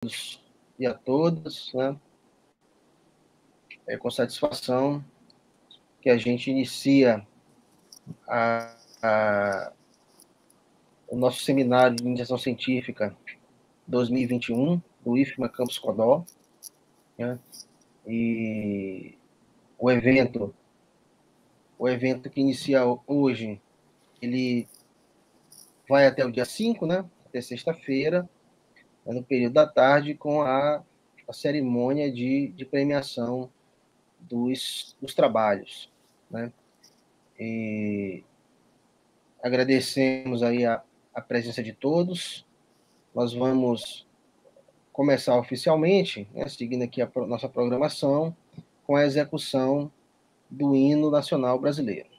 todos e a todas, né? É com satisfação que a gente inicia a, a, o nosso seminário de iniciação científica 2021 do IFMA Campus Codó, né? E o evento, o evento que inicia hoje, ele vai até o dia 5, né? Até sexta-feira é no período da tarde, com a, a cerimônia de, de premiação dos, dos trabalhos. Né? E agradecemos aí a, a presença de todos. Nós vamos começar oficialmente, né, seguindo aqui a nossa programação, com a execução do hino nacional brasileiro.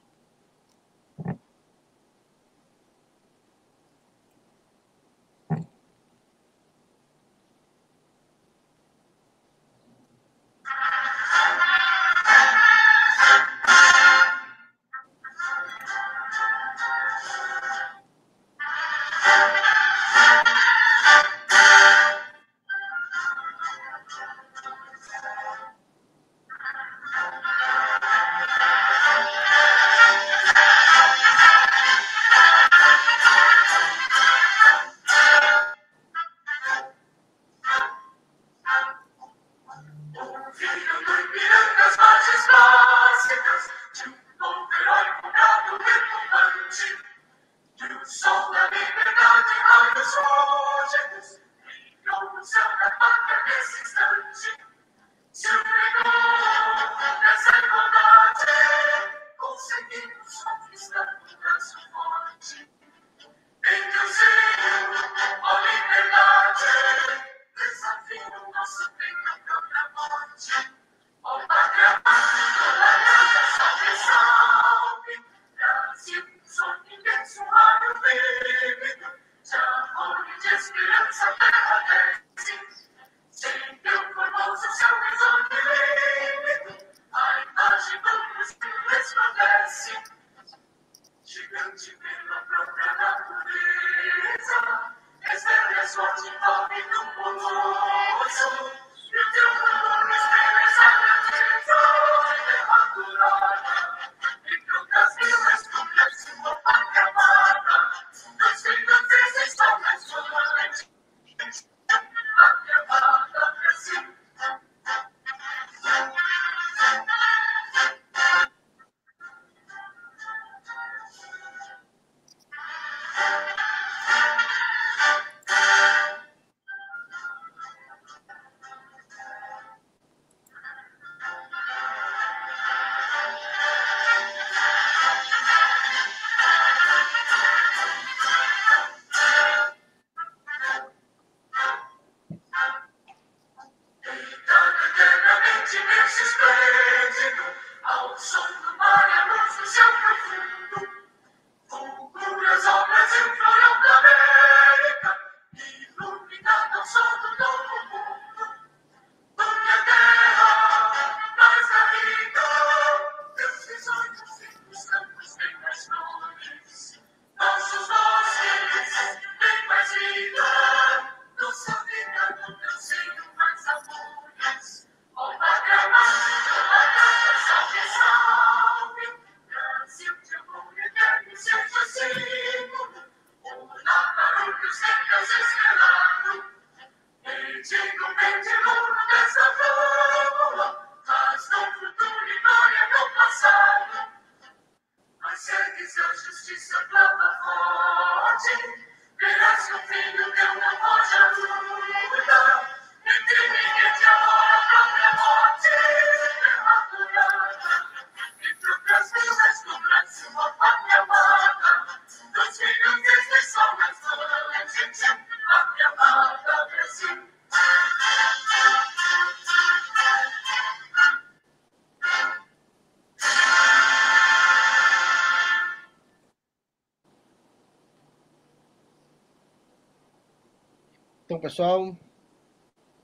pessoal.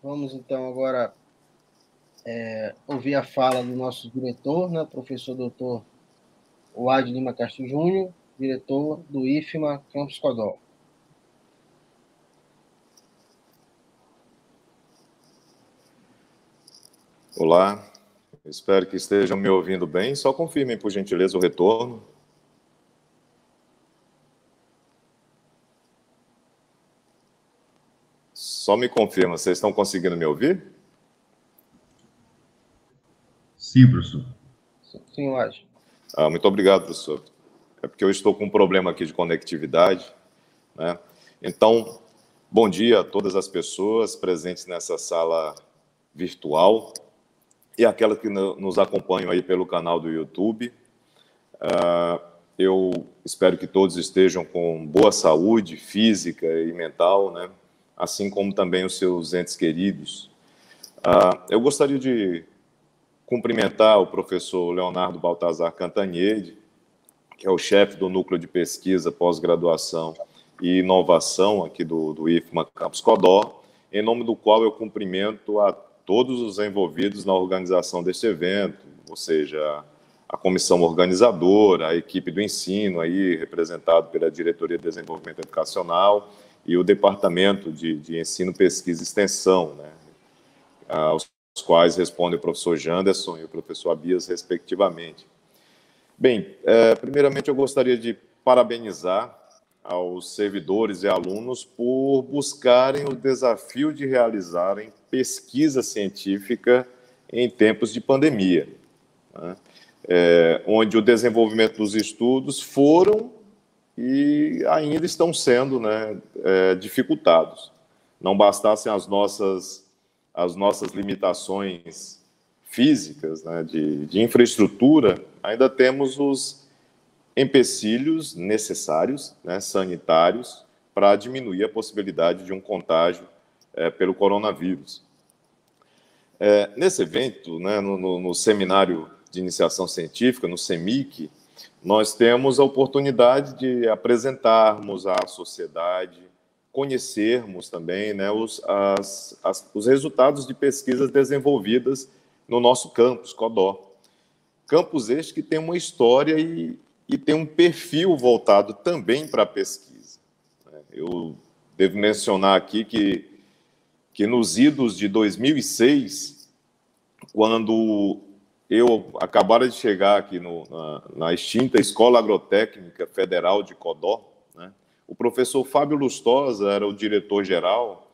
Vamos então agora é, ouvir a fala do nosso diretor, né, professor doutor Wade Lima Castro Júnior, diretor do IFMA Campus Codol. Olá, espero que estejam me ouvindo bem. Só confirmem, por gentileza, o retorno. Então, me confirma, vocês estão conseguindo me ouvir? Sim, professor. Sim, Laje. Ah, muito obrigado, professor. É porque eu estou com um problema aqui de conectividade. Né? Então, bom dia a todas as pessoas presentes nessa sala virtual e aquelas que nos acompanham aí pelo canal do YouTube. Ah, eu espero que todos estejam com boa saúde física e mental, né? assim como também os seus entes queridos. Ah, eu gostaria de cumprimentar o professor Leonardo Baltazar Cantanhede, que é o chefe do Núcleo de Pesquisa, Pós-Graduação e Inovação aqui do, do IFMA Campus Codó, em nome do qual eu cumprimento a todos os envolvidos na organização deste evento, ou seja, a comissão organizadora, a equipe do ensino aí representado pela Diretoria de Desenvolvimento Educacional e o Departamento de, de Ensino, Pesquisa e Extensão, né, aos quais respondem o professor Janderson e o professor Abias, respectivamente. Bem, é, primeiramente eu gostaria de parabenizar aos servidores e alunos por buscarem o desafio de realizarem pesquisa científica em tempos de pandemia, né, é, onde o desenvolvimento dos estudos foram e ainda estão sendo né, é, dificultados. Não bastassem as nossas, as nossas limitações físicas, né, de, de infraestrutura, ainda temos os empecilhos necessários, né, sanitários, para diminuir a possibilidade de um contágio é, pelo coronavírus. É, nesse evento, né, no, no, no, seminário de iniciação científica, no CEMIC, nós temos a oportunidade de apresentarmos à sociedade, conhecermos também né, os, as, as, os resultados de pesquisas desenvolvidas no nosso campus, Codó. Campus este que tem uma história e, e tem um perfil voltado também para a pesquisa. Né. Eu devo mencionar aqui que, que nos idos de 2006, quando eu acabara de chegar aqui no, na, na, extinta Escola Agrotécnica Federal de Codó. Né? O professor Fábio Lustosa era o diretor-geral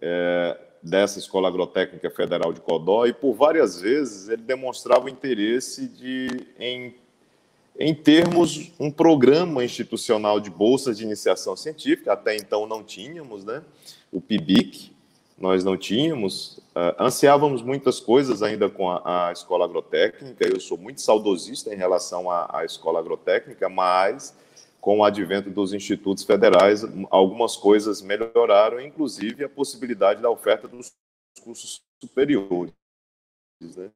é, dessa Escola Agrotécnica Federal de Codó e, por várias vezes, ele demonstrava interesse de, em, em termos um programa institucional de bolsas de iniciação científica. Até então não tínhamos, né? o PIBIC, nós não tínhamos Uh, ansiávamos muitas coisas ainda com a, a, escola agrotécnica. Eu sou muito saudosista em relação à, à, escola agrotécnica, mas com o advento dos institutos federais, algumas coisas melhoraram, inclusive a possibilidade da oferta dos cursos superiores. Né?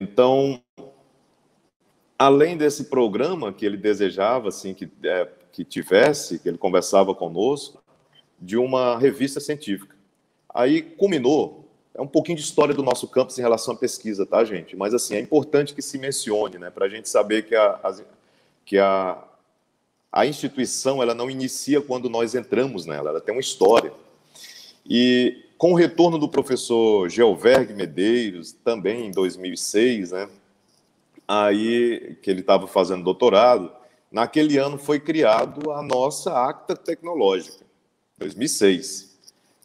Então, além desse programa que ele desejava assim que, é, que tivesse, que ele conversava conosco, de uma revista científica. Aí culminou, é um pouquinho de história do nosso campus em relação à pesquisa, tá, gente? Mas, assim, é importante que se mencione, né, para a gente saber que a, a, que a, a instituição ela não inicia quando nós entramos nela, ela tem uma história. E com o retorno do professor Geoverg Medeiros, também em 2006, né, aí que ele estava fazendo doutorado, naquele ano foi criado a nossa acta tecnológica. 2006.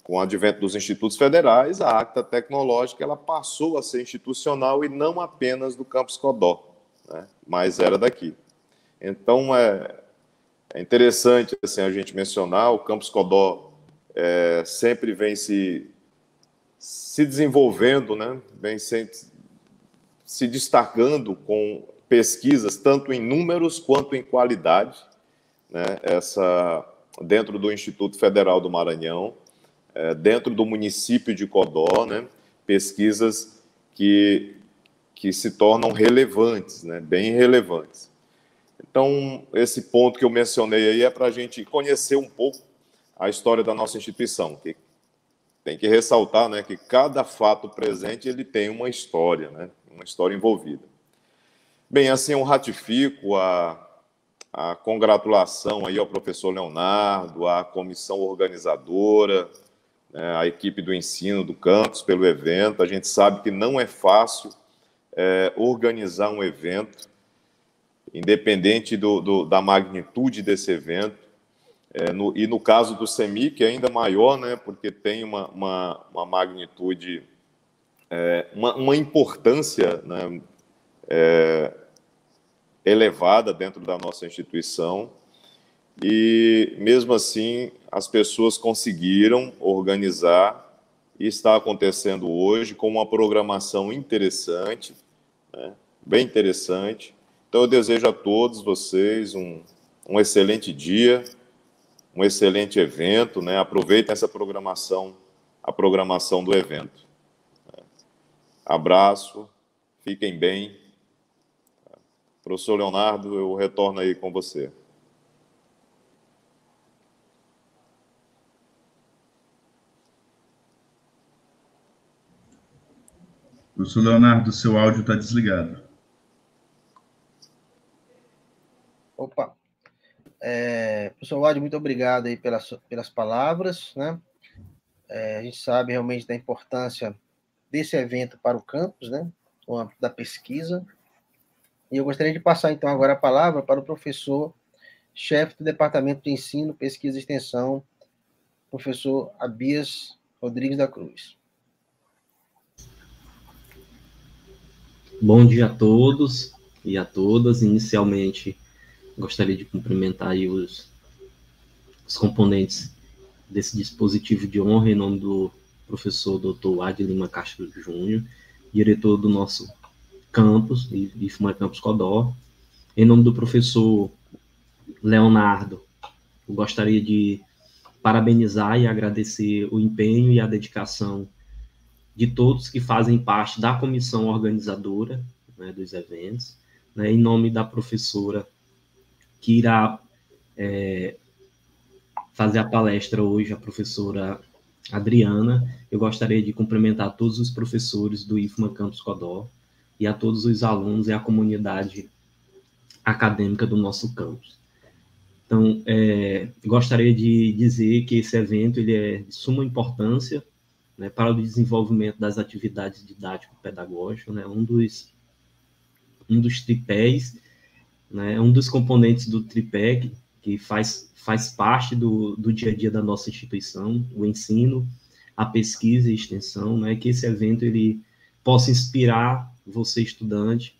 Com o advento dos institutos federais, a acta tecnológica ela passou a ser institucional e não apenas do campus Codó, né? mas era daqui. Então, é, é interessante assim, a gente mencionar, o campus Codó é, sempre vem se, se desenvolvendo, né? vem se se destacando com pesquisas, tanto em números quanto em qualidade. Né? Essa dentro do Instituto Federal do Maranhão, é, dentro do município de Codó, né, pesquisas que, que se tornam relevantes, né, bem relevantes. Então, esse ponto que eu mencionei aí é para a gente conhecer um pouco a história da nossa instituição, que tem que ressaltar né, que cada fato presente ele tem uma história, né, uma história envolvida. Bem, assim eu ratifico a, a congratulação aí ao professor Leonardo, à comissão organizadora, né, à equipe do ensino do campus pelo evento. A gente sabe que não é fácil é, organizar um evento, independente do, do, da magnitude desse evento. É, no, e no caso do CEMIC, é ainda maior, né, porque tem uma, uma, uma magnitude, é, uma, uma, importância né, é, elevada dentro da nossa instituição. E mesmo assim, as pessoas conseguiram organizar e está acontecendo hoje com uma programação interessante, né? bem interessante. Então eu desejo a todos vocês um, um excelente dia, um excelente evento, né? Aproveitem essa programação, a programação do evento. Abraço, fiquem bem. Professor Leonardo, eu retorno aí com você. Professor Leonardo, seu áudio está desligado. Opa. É, professor Wade, muito obrigado aí pelas, pelas palavras. Né? É, a gente sabe realmente da importância desse evento para o campus, né? da pesquisa. E eu gostaria de passar então agora a palavra para o professor chefe do Departamento de Ensino, Pesquisa e Extensão, professor Abias Rodrigues da Cruz. Bom dia a todos e a todas. Inicialmente, gostaria de cumprimentar os, os componentes desse dispositivo de honra em nome do professor Dr. Ad Lima Castro Júnior, diretor do nosso Campos, e Fumar Campos Codó. Em nome do professor Leonardo, eu gostaria de parabenizar e agradecer o empenho e a dedicação de todos que fazem parte da comissão organizadora né, dos eventos, né, em nome da professora que irá é, fazer a palestra hoje, a professora Adriana. Eu gostaria de cumprimentar todos os professores do IFMA Campus Codó, e a todos os alunos e a comunidade acadêmica do nosso campus. Então, é, gostaria de dizer que esse evento ele é de suma importância né, para o desenvolvimento das atividades didático-pedagógicas, né, um, dos, um dos tripés, né, um dos componentes do tripé que, que faz, faz parte do, do dia a dia da nossa instituição, o ensino, a pesquisa e extensão, né, que esse evento ele possa inspirar você estudante,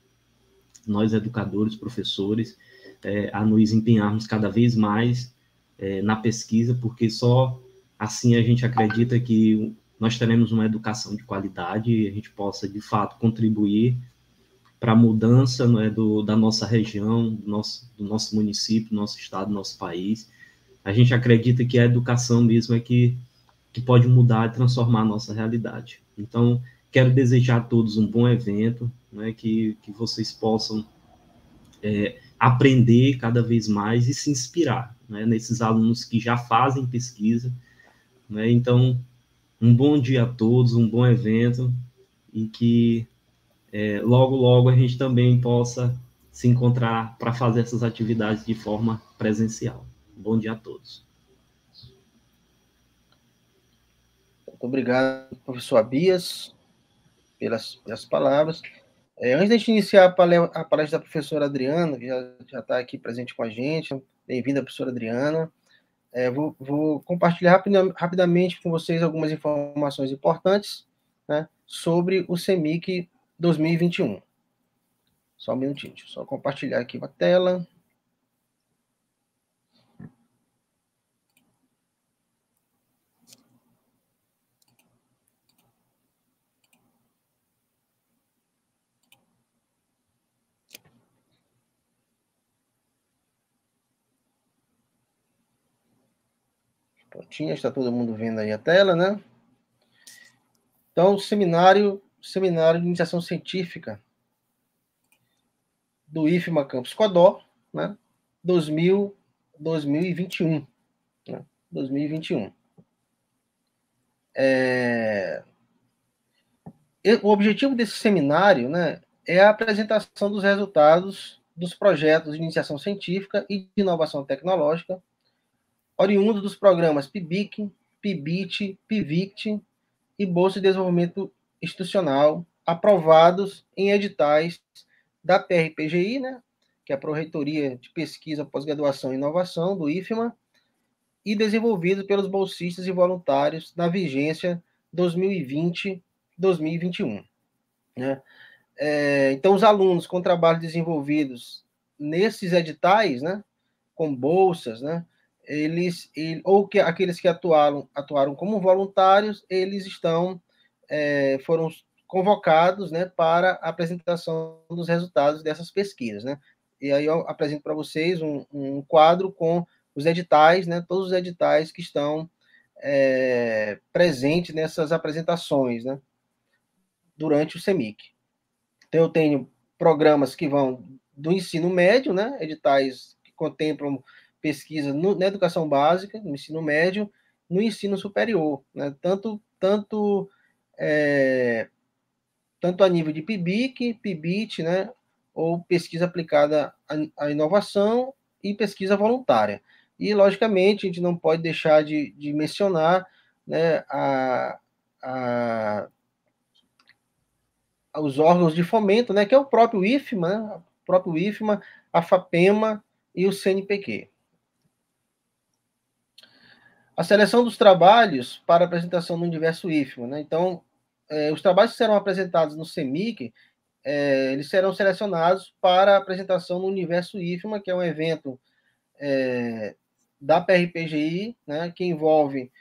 nós educadores, professores, é, a nos empenharmos cada vez mais é, na pesquisa, porque só assim a gente acredita que nós teremos uma educação de qualidade e a gente possa, de fato, contribuir para a mudança né, do, da nossa região, do nosso, do nosso município, do nosso estado, do nosso país. A gente acredita que a educação mesmo é que, que pode mudar e transformar a nossa realidade. Então, Quero desejar a todos um bom evento, né, que, que vocês possam é, aprender cada vez mais e se inspirar né, nesses alunos que já fazem pesquisa. Né? Então, um bom dia a todos, um bom evento e que é, logo, logo a gente também possa se encontrar para fazer essas atividades de forma presencial. Bom dia a todos. Muito obrigado, professor Abias pelas, pelas palavras. É, antes da gente iniciar a, palestra, a palestra da professora Adriana, que já está aqui presente com a gente, bem-vinda, professora Adriana. É, vou, vou, compartilhar rapidamente com vocês algumas informações importantes né, sobre o CEMIC 2021. Só um minutinho, só compartilhar aqui a tela. Prontinho, está todo mundo vendo aí a tela, né? Então, seminário, seminário de iniciação científica do IFMA Campus Codó, né? 2000, 2021, né? 2021. É... O objetivo desse seminário, né, é a apresentação dos resultados dos projetos de iniciação científica e de inovação tecnológica oriundo dos programas PIBIC, PIBIT, PIVICT e Bolsa de Desenvolvimento Institucional, aprovados em editais da PRPGI, né, que é a Proreitoria de Pesquisa, Pós-Graduação e Inovação do IFMA, e desenvolvidos pelos bolsistas e voluntários na vigência 2020-2021. Né? É, então, os alunos com trabalhos desenvolvidos nesses editais, né, com bolsas, né, eles, ele, ou que aqueles que atuaram, atuaram como voluntários, eles estão é, foram convocados né, para a apresentação dos resultados dessas pesquisas. Né? E aí eu apresento para vocês um, um, quadro com os editais, né, todos os editais que estão é, presentes nessas apresentações né, durante o semic Então, eu tenho programas que vão do ensino médio, né, editais que contemplam pesquisa no, na educação básica, no ensino médio, no ensino superior, né? tanto, tanto, é, tanto a nível de PIBIC, PIBIT, né? ou pesquisa aplicada à, à inovação e pesquisa voluntária. E, logicamente, a gente não pode deixar de, de mencionar né, a, a, os órgãos de fomento, né, que é o próprio IFMA, né, o próprio IFMA, a FAPEMA e o CNPq a seleção dos trabalhos para apresentação no universo IFMA. Né? Então, é, os trabalhos que serão apresentados no CEMIC, é, eles serão selecionados para apresentação no universo IFMA, que é um evento é, da PRPGI, né? que envolve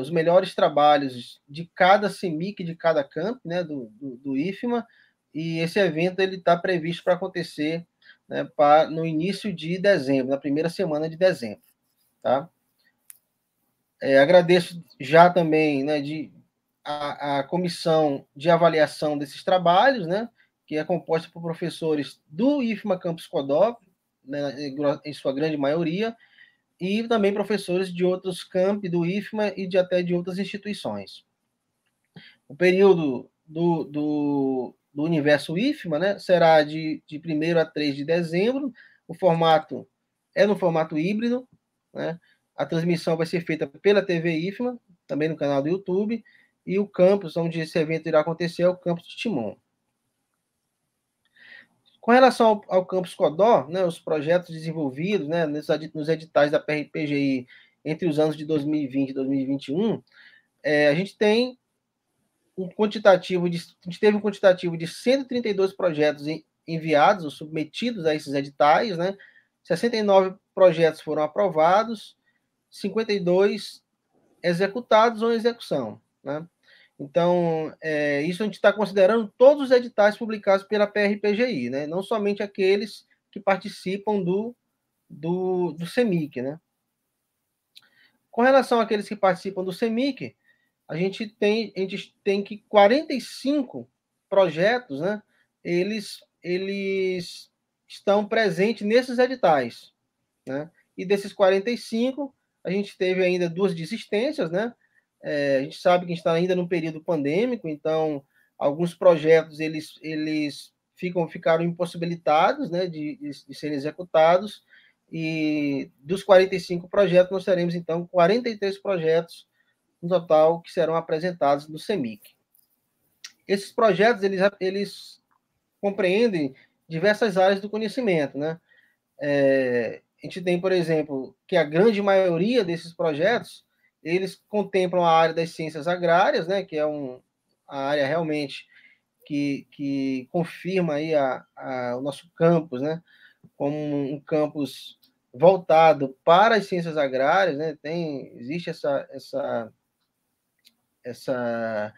os melhores trabalhos de cada CEMIC, de cada camp né? do, do, do IFMA, e esse evento está previsto para acontecer né? pra, no início de dezembro, na primeira semana de dezembro. Tá? É, agradeço já também né, de, a, a, comissão de avaliação desses trabalhos, né, que é composta por professores do IFMA Campus Codó, né, em sua grande maioria, e também professores de outros campi do IFMA e de até de outras instituições. O período do, do, do universo IFMA né, será de, de 1 a 3 de dezembro, o formato é no formato híbrido, né? A transmissão vai ser feita pela TV IFMA, também no canal do YouTube, e o campus onde esse evento irá acontecer é o campus de Timon. Com relação ao, ao campus Codó, né, os projetos desenvolvidos né, nos editais da PRPGI entre os anos de 2020 e 2021, é, a gente tem um quantitativo de, a gente teve um quantitativo de 132 projetos enviados ou submetidos a esses editais, né? 69 projetos foram aprovados, 52 executados ou em execução. Né? Então, é, isso a gente está considerando todos os editais publicados pela PRPGI, né? não somente aqueles que participam do, do, do CEMIC. Né? Com relação àqueles que participam do CEMIC, a gente tem, a gente tem que 45 projetos, né? eles, eles estão presentes nesses editais. Né? E desses 45, a gente teve ainda duas desistências, né? É, a gente sabe que a gente está ainda num período pandêmico, então alguns projetos eles, eles ficam ficaram impossibilitados né, de, de, de serem executados, e dos 45 projetos, nós teremos então 43 projetos no total que serão apresentados no CEMIC. Esses projetos eles, eles compreendem diversas áreas do conhecimento, né? É, a gente tem, por exemplo, que a grande maioria desses projetos, eles contemplam a área das ciências agrárias, né, que é um, a área realmente que, que confirma aí a, a, o nosso campus, né, como um campus voltado para as ciências agrárias, né, tem, existe essa, essa, essa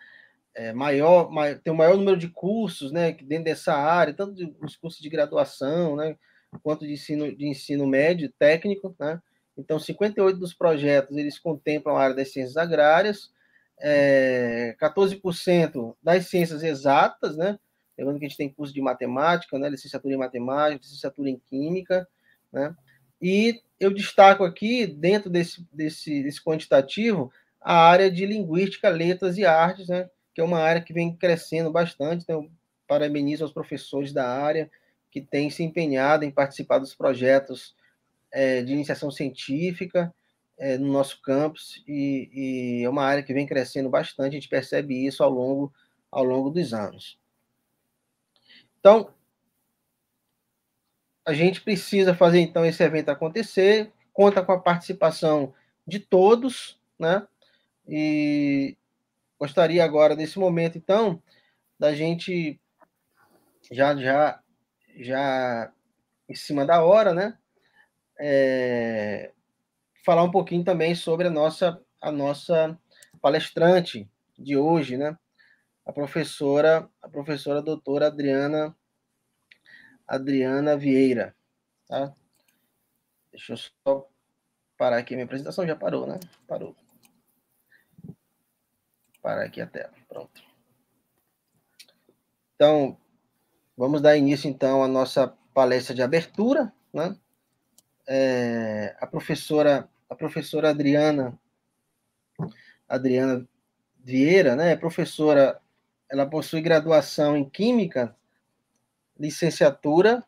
é, maior, maior, tem o maior número de cursos, né, dentro dessa área, tanto os cursos de graduação, né, quanto de ensino, de ensino médio técnico, né? Então, 58 dos projetos eles contemplam a área das ciências agrárias, é, 14% das ciências exatas, né? Lembrando que a gente tem curso de matemática, né? licenciatura em matemática, licenciatura em química, né? E eu destaco aqui, dentro desse, desse, desse quantitativo, a área de linguística, letras e artes, né? Que é uma área que vem crescendo bastante, então parabenizo aos professores da área, que tem se empenhado em participar dos projetos é, de iniciação científica é, no nosso campus e, e, é uma área que vem crescendo bastante, a gente percebe isso ao longo, ao longo dos anos. Então, a gente precisa fazer então esse evento acontecer, conta com a participação de todos, né? E gostaria agora, nesse momento, então, da gente já já já em cima da hora, né? É, falar um pouquinho também sobre a nossa, a nossa palestrante de hoje, né? A professora, a professora doutora Adriana Adriana Vieira, tá? Deixa eu só parar aqui minha apresentação, já parou, né? Parou. Parar aqui a tela, pronto. Então, Vamos dar início, então, à nossa palestra de abertura. Né? É, a, professora, a professora Adriana, Adriana Vieira, né, é professora, ela possui graduação em Química, licenciatura,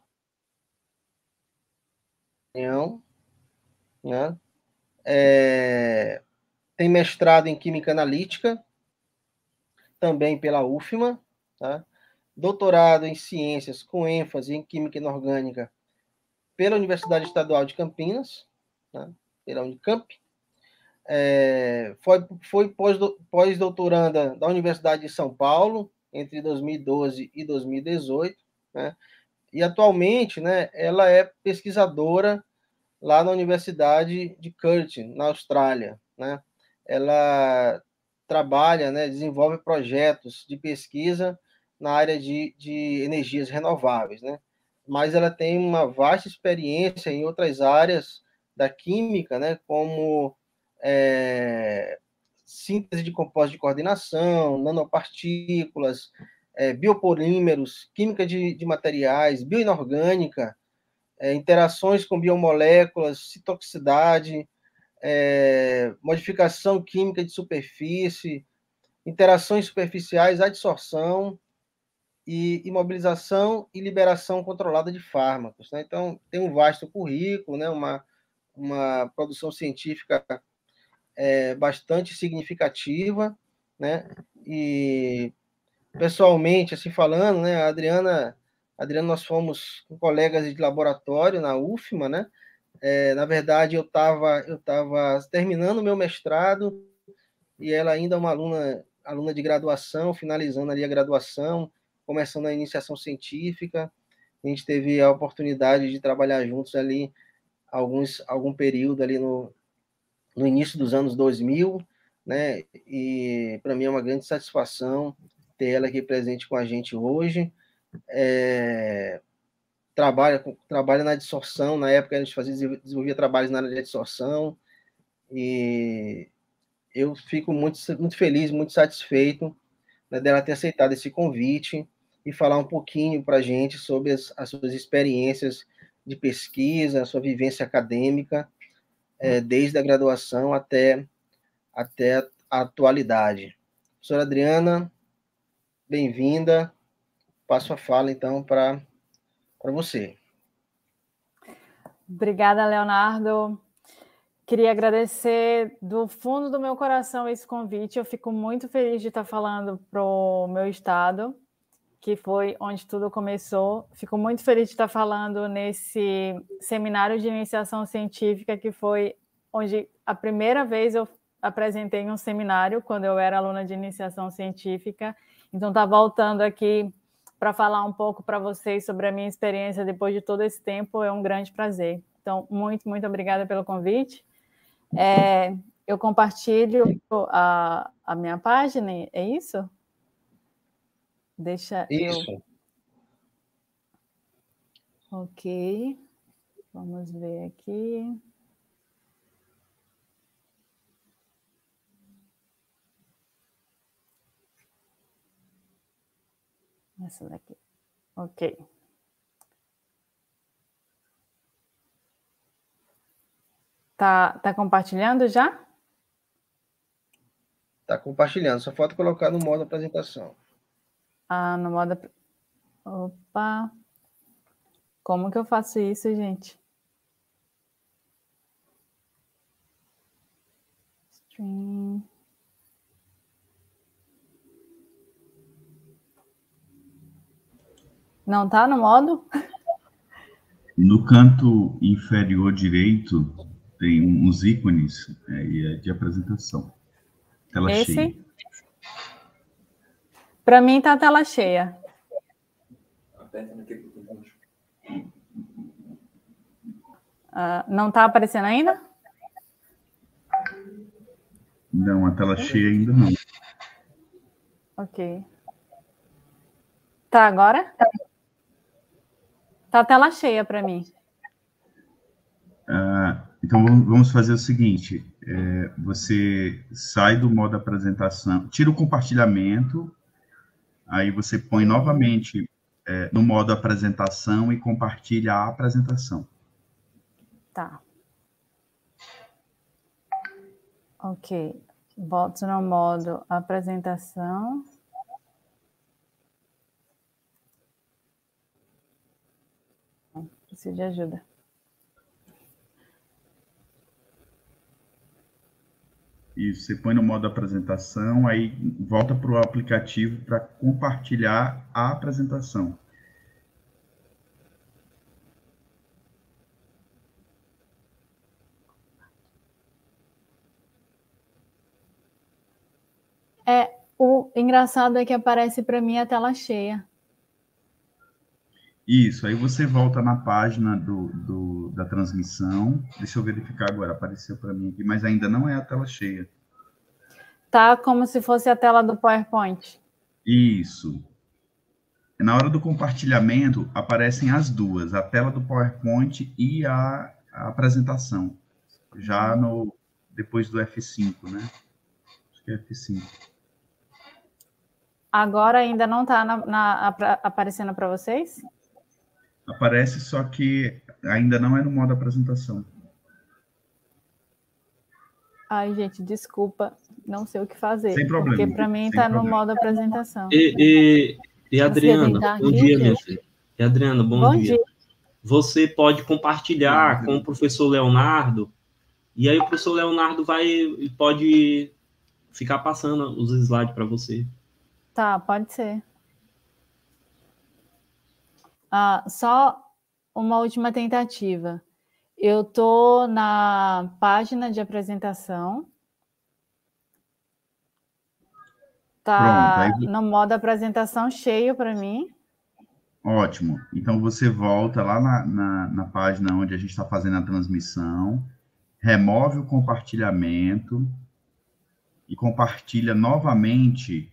né? É, tem mestrado em Química Analítica, também pela UFMA, tá? doutorado em ciências com ênfase em química inorgânica pela Universidade Estadual de Campinas, né, pela Unicamp. É, foi foi pós-doutoranda pós da Universidade de São Paulo entre 2012 e 2018, né, e atualmente né, ela é pesquisadora lá na Universidade de Curtin, na Austrália. Né? Ela trabalha, né, desenvolve projetos de pesquisa na área de, de energias renováveis, né? Mas ela tem uma vasta experiência em outras áreas da química, né? Como é, síntese de compostos de coordenação, nanopartículas, é, biopolímeros, química de, de materiais, bioinorgânica, é, interações com biomoléculas, citoxicidade, é, modificação química de superfície, interações superficiais, adsorção, e imobilização e liberação controlada de fármacos. Né? Então, tem um vasto currículo, né? uma, uma produção científica é, bastante significativa, né? e pessoalmente, assim falando, né? a Adriana, Adriana, nós fomos colegas de laboratório na UFMA, né? É, na verdade, eu estava eu tava terminando o meu mestrado e ela ainda é uma aluna aluna de graduação, finalizando ali a graduação, começando a iniciação científica. A gente teve a oportunidade de trabalhar juntos ali alguns, algum período ali no, no início dos anos 2000, né? E para mim é uma grande satisfação ter ela aqui presente com a gente hoje. É, trabalha, trabalha na dissorção, na época a gente fazia, desenvolvia trabalhos na área de dissorção, e eu fico muito, muito feliz, muito satisfeito né, dela ter aceitado esse convite, e falar um pouquinho para a gente sobre as, as, suas experiências de pesquisa, a sua vivência acadêmica, é, hum. desde a graduação até, até a atualidade. Professora Adriana, bem-vinda. Passo a fala, então, para você. Obrigada, Leonardo. Queria agradecer do fundo do meu coração esse convite. Eu fico muito feliz de estar falando para o meu estado que foi onde tudo começou. Fico muito feliz de estar falando nesse seminário de iniciação científica, que foi onde a primeira vez eu apresentei um seminário, quando eu era aluna de iniciação científica. Então, está voltando aqui para falar um pouco para vocês sobre a minha experiência depois de todo esse tempo, é um grande prazer. Então, muito, muito obrigada pelo convite. É, eu compartilho a, a minha página, é isso? Deixa Isso. eu. Ok. Vamos ver aqui. Essa daqui. Ok. Tá, tá compartilhando já? Tá compartilhando, só falta colocar no modo apresentação. Ah, no modo. Opa! Como que eu faço isso, gente? Stream. Não tá no modo? No canto inferior direito tem uns ícones é, é, de apresentação. Tela Esse? cheia. Para mim está a tela cheia. Uh, não está aparecendo ainda? Não, a tela cheia ainda não. Ok. Tá agora? Tá a tela cheia para mim. Uh, então vamos fazer o seguinte: é, você sai do modo apresentação, tira o compartilhamento Aí você põe novamente é, no modo apresentação e compartilha a apresentação. Tá. Ok. Boto no modo apresentação. Preciso de ajuda. Isso, você põe no modo apresentação, aí volta para o aplicativo para compartilhar a apresentação. É, o engraçado é que aparece para mim a tela cheia. Isso, aí você volta na página do, do da transmissão. Deixa eu verificar agora, apareceu para mim aqui, mas ainda não é a tela cheia. Tá como se fosse a tela do PowerPoint. Isso. Na hora do compartilhamento, aparecem as duas, a tela do PowerPoint e a, a apresentação. Já no depois do F5, né? Acho que é F5. Agora ainda não está aparecendo para vocês? Aparece, só que ainda não é no modo apresentação. Ai, gente, desculpa, não sei o que fazer. Sem problema. Porque para mim está no modo apresentação. E, e, e Adriana, bom dia, minha filha. E Adriana, bom, bom dia. dia. Você pode compartilhar com o professor Leonardo, e aí o professor Leonardo vai pode ficar passando os slides para você. Tá, pode ser. Ah, só uma última tentativa. Eu tô na página de apresentação. Tá aí... no modo apresentação cheio para mim. Ótimo. Então você volta lá na, na, na página onde a gente está fazendo a transmissão, remove o compartilhamento e compartilha novamente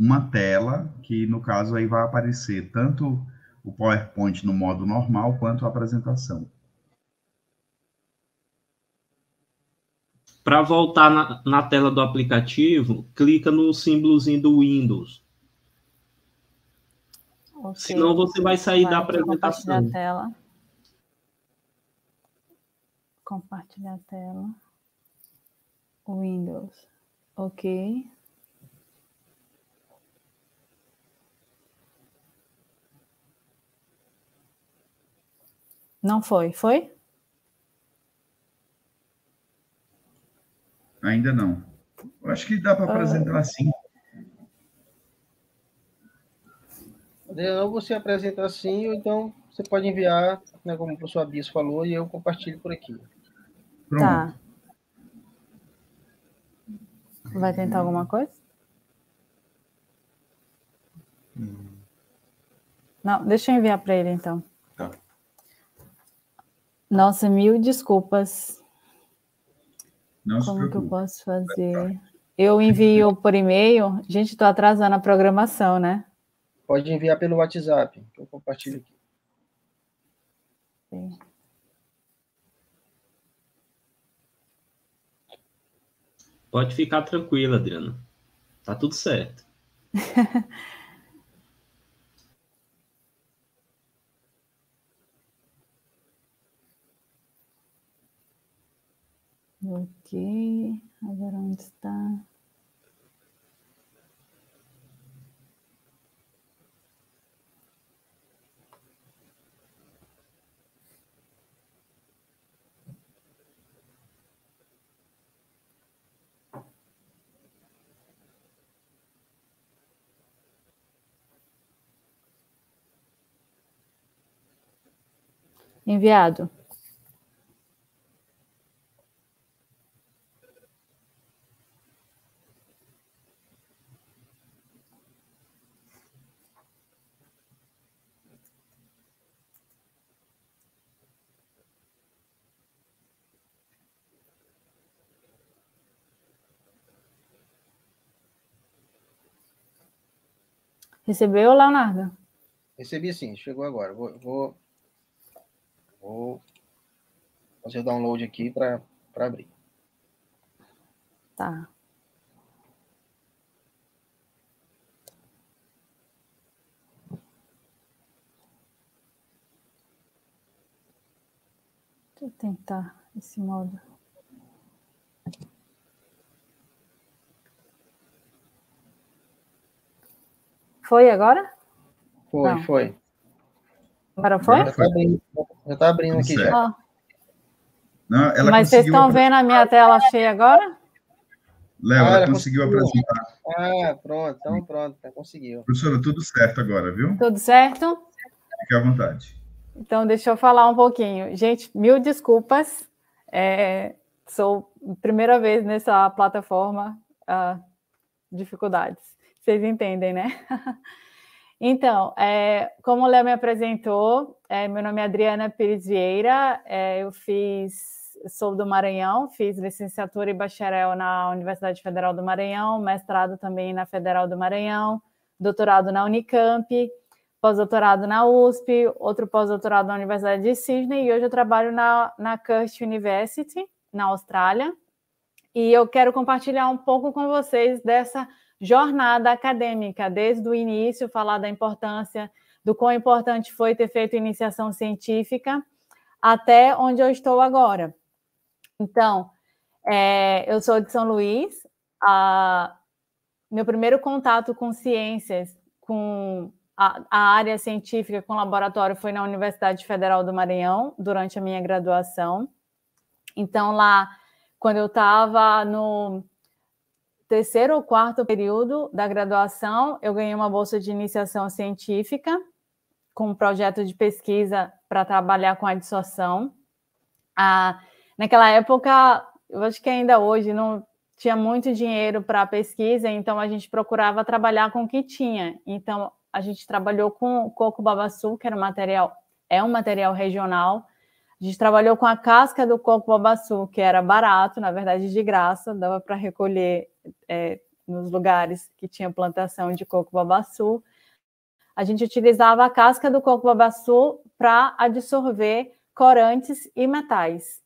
uma tela que, no caso, aí vai aparecer tanto o PowerPoint no modo normal quanto a apresentação. Para voltar na, na, tela do aplicativo, clica no símbolozinho do Windows. Okay. Senão você vai sair vai da apresentação. Compartilhar a tela. Compartilhar a tela. Windows. Ok. Não foi, foi? Ainda não. Eu acho que dá para ah. apresentar ah. sim. Ou você apresenta assim, ou então você pode enviar, né, como o professor Abias falou, e eu compartilho por aqui. Pronto. Tá. Vai tentar alguma coisa? Hum. Não, deixa eu enviar para ele então. Nossa, mil desculpas. Não Como que eu posso fazer? Eu envio por e-mail. Gente, estou atrasando a programação, né? Pode enviar pelo WhatsApp, que eu compartilho aqui. Pode ficar tranquila, Adriana. Tá tudo certo. Ok, agora onde está? Enviado. Recebeu, Leonardo? Recebi sim, chegou agora. Vou, vou, vou fazer o download aqui para abrir. Tá. Deixa eu tentar esse modo. Foi agora? Foi, Não. foi. Agora foi? Já está abrindo, já tá abrindo tá aqui. Certo. Já. Ah. Não, Mas vocês estão vendo a minha tela cheia agora? Léo, ela conseguiu, conseguiu, apresentar. Ah, pronto, então pronto, tá, conseguiu. Professora, tudo certo agora, viu? Tudo certo? Fique à vontade. Então, deixa eu falar um pouquinho. Gente, mil desculpas. É, sou primeira vez nessa plataforma. Ah, dificuldades. Vocês entendem, né? Então, é, como o Léo me apresentou, é, meu nome é Adriana Pires Vieira, é, eu fiz, sou do Maranhão, fiz licenciatura e bacharel na Universidade Federal do Maranhão, mestrado também na Federal do Maranhão, doutorado na Unicamp, pós-doutorado na USP, outro pós-doutorado na Universidade de Sydney, e hoje eu trabalho na, na Curtin University, na Austrália, e eu quero compartilhar um pouco com vocês dessa jornada acadêmica, desde o início, falar da importância, do quão importante foi ter feito iniciação científica, até onde eu estou agora. Então, é, eu sou de São Luís, a, meu primeiro contato com ciências, com a, a área científica, com laboratório, foi na Universidade Federal do Maranhão, durante a minha graduação. Então, lá, quando eu estava no terceiro ou quarto período da graduação, eu ganhei uma bolsa de iniciação científica com um projeto de pesquisa para trabalhar com a dissuasão. Ah, naquela época, eu acho que ainda hoje, não tinha muito dinheiro para pesquisa, então a gente procurava trabalhar com o que tinha. Então, a gente trabalhou com o coco babaçu, que era um material, é um material regional, a gente trabalhou com a casca do coco babaçu, que era barato, na verdade de graça, dava para recolher é, nos lugares que tinha plantação de coco babaçu, a gente utilizava a casca do coco babaçu para adsorver corantes e metais.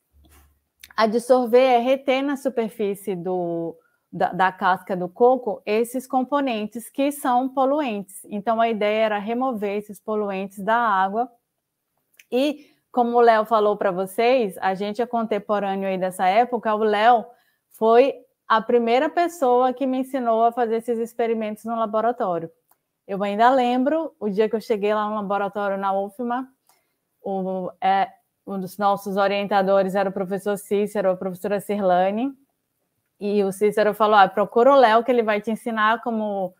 Adsorver é reter na superfície do, da, da, casca do coco esses componentes que são poluentes. Então, a ideia era remover esses poluentes da água. E, como o Léo falou para vocês, a gente é contemporâneo aí dessa época, o Léo foi a primeira pessoa que me ensinou a fazer esses experimentos no laboratório. Eu ainda lembro o dia que eu cheguei lá no laboratório na UFMA, o, é, um dos nossos orientadores era o professor Cícero, a professora Cirlane, e o Cícero falou: ah, procura o Léo que ele vai te ensinar como,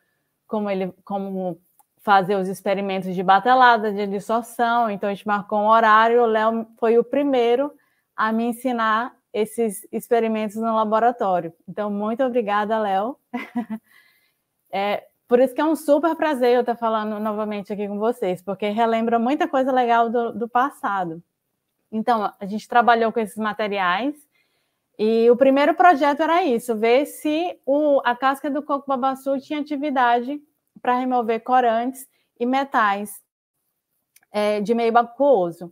como, ele, como fazer os experimentos de batelada, de dissorção. Então a gente marcou um horário. O Léo foi o primeiro a me ensinar esses experimentos no laboratório. Então, muito obrigada, Léo. É, por isso que é um super prazer eu estar falando novamente aqui com vocês, porque relembra muita coisa legal do, do passado. Então, a gente trabalhou com esses materiais e o primeiro projeto era isso, ver se o, a casca do coco babassu tinha atividade para remover corantes e metais é, de meio aquoso.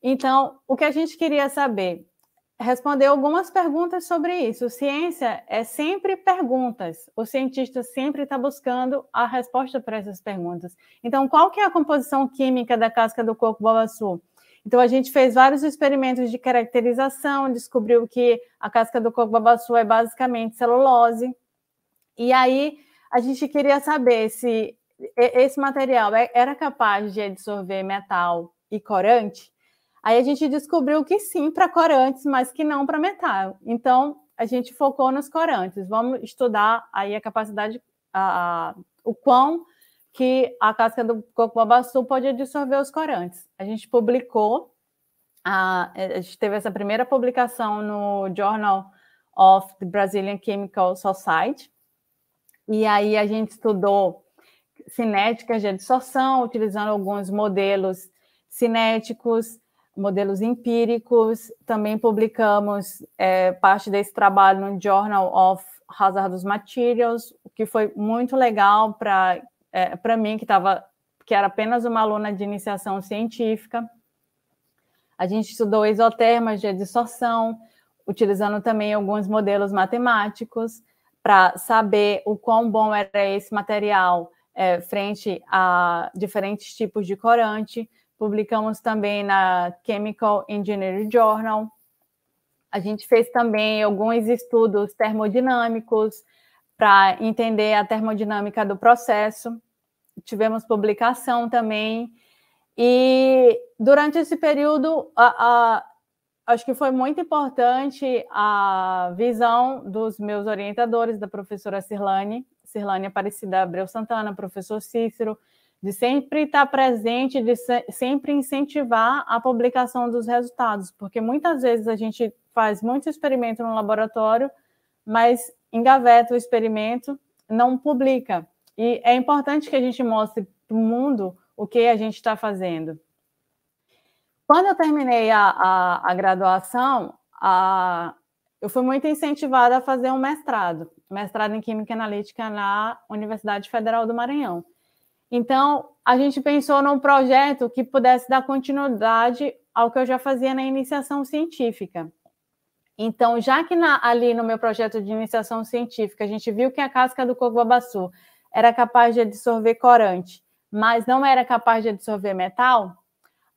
Então, o que a gente queria saber? responder algumas perguntas sobre isso. Ciência é sempre perguntas. O cientista sempre está buscando a resposta para essas perguntas. Então, qual que é a composição química da casca do coco babaçu? Então, a gente fez vários experimentos de caracterização, descobriu que a casca do coco babaçu é basicamente celulose. E aí, a gente queria saber se esse material é, era capaz de absorver metal e corante. Aí a gente descobriu que sim para corantes, mas que não para metal. Então a gente focou nos corantes. Vamos estudar aí a capacidade, a, a, o quão que a casca do coco babaçu pode absorver os corantes. A gente publicou, a, a gente teve essa primeira publicação no Journal of the Brazilian Chemical Society. E aí a gente estudou cinéticas de absorção, utilizando alguns modelos cinéticos, modelos empíricos. Também publicamos é, parte desse trabalho no Journal of Hazardous Materials, o que foi muito legal para é, mim, que, tava, que era apenas uma aluna de iniciação científica. A gente estudou isotermas de adsorção, utilizando também alguns modelos matemáticos para saber o quão bom era esse material é, frente a diferentes tipos de corante publicamos também na Chemical Engineering Journal. A gente fez também alguns estudos termodinâmicos para entender a termodinâmica do processo. Tivemos publicação também. E durante esse período, a, a, acho que foi muito importante a visão dos meus orientadores, da professora Cirlane, Cirlane Aparecida Abreu Santana, professor Cícero, de sempre estar presente, de sempre incentivar a publicação dos resultados, porque muitas vezes a gente faz muito experimento no laboratório, mas engaveta o experimento, não publica. E é importante que a gente mostre para o mundo o que a gente está fazendo. Quando eu terminei a, a, a graduação, a, eu fui muito incentivada a fazer um mestrado, mestrado em Química Analítica na Universidade Federal do Maranhão. Então, a gente pensou num projeto que pudesse dar continuidade ao que eu já fazia na iniciação científica. Então, já que na, ali no meu projeto de iniciação científica a gente viu que a casca do coco era capaz de absorver corante, mas não era capaz de absorver metal,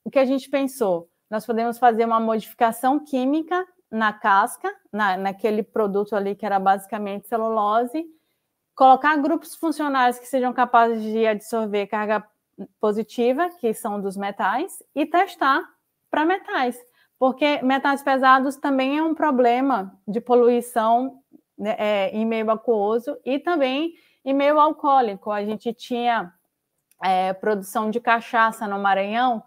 o que a gente pensou? Nós podemos fazer uma modificação química na casca, na, naquele produto ali que era basicamente celulose, colocar grupos funcionais que sejam capazes de absorver carga positiva, que são dos metais, e testar para metais, porque metais pesados também é um problema de poluição né, é, em meio aquoso e também em meio alcoólico. A gente tinha é, produção de cachaça no Maranhão,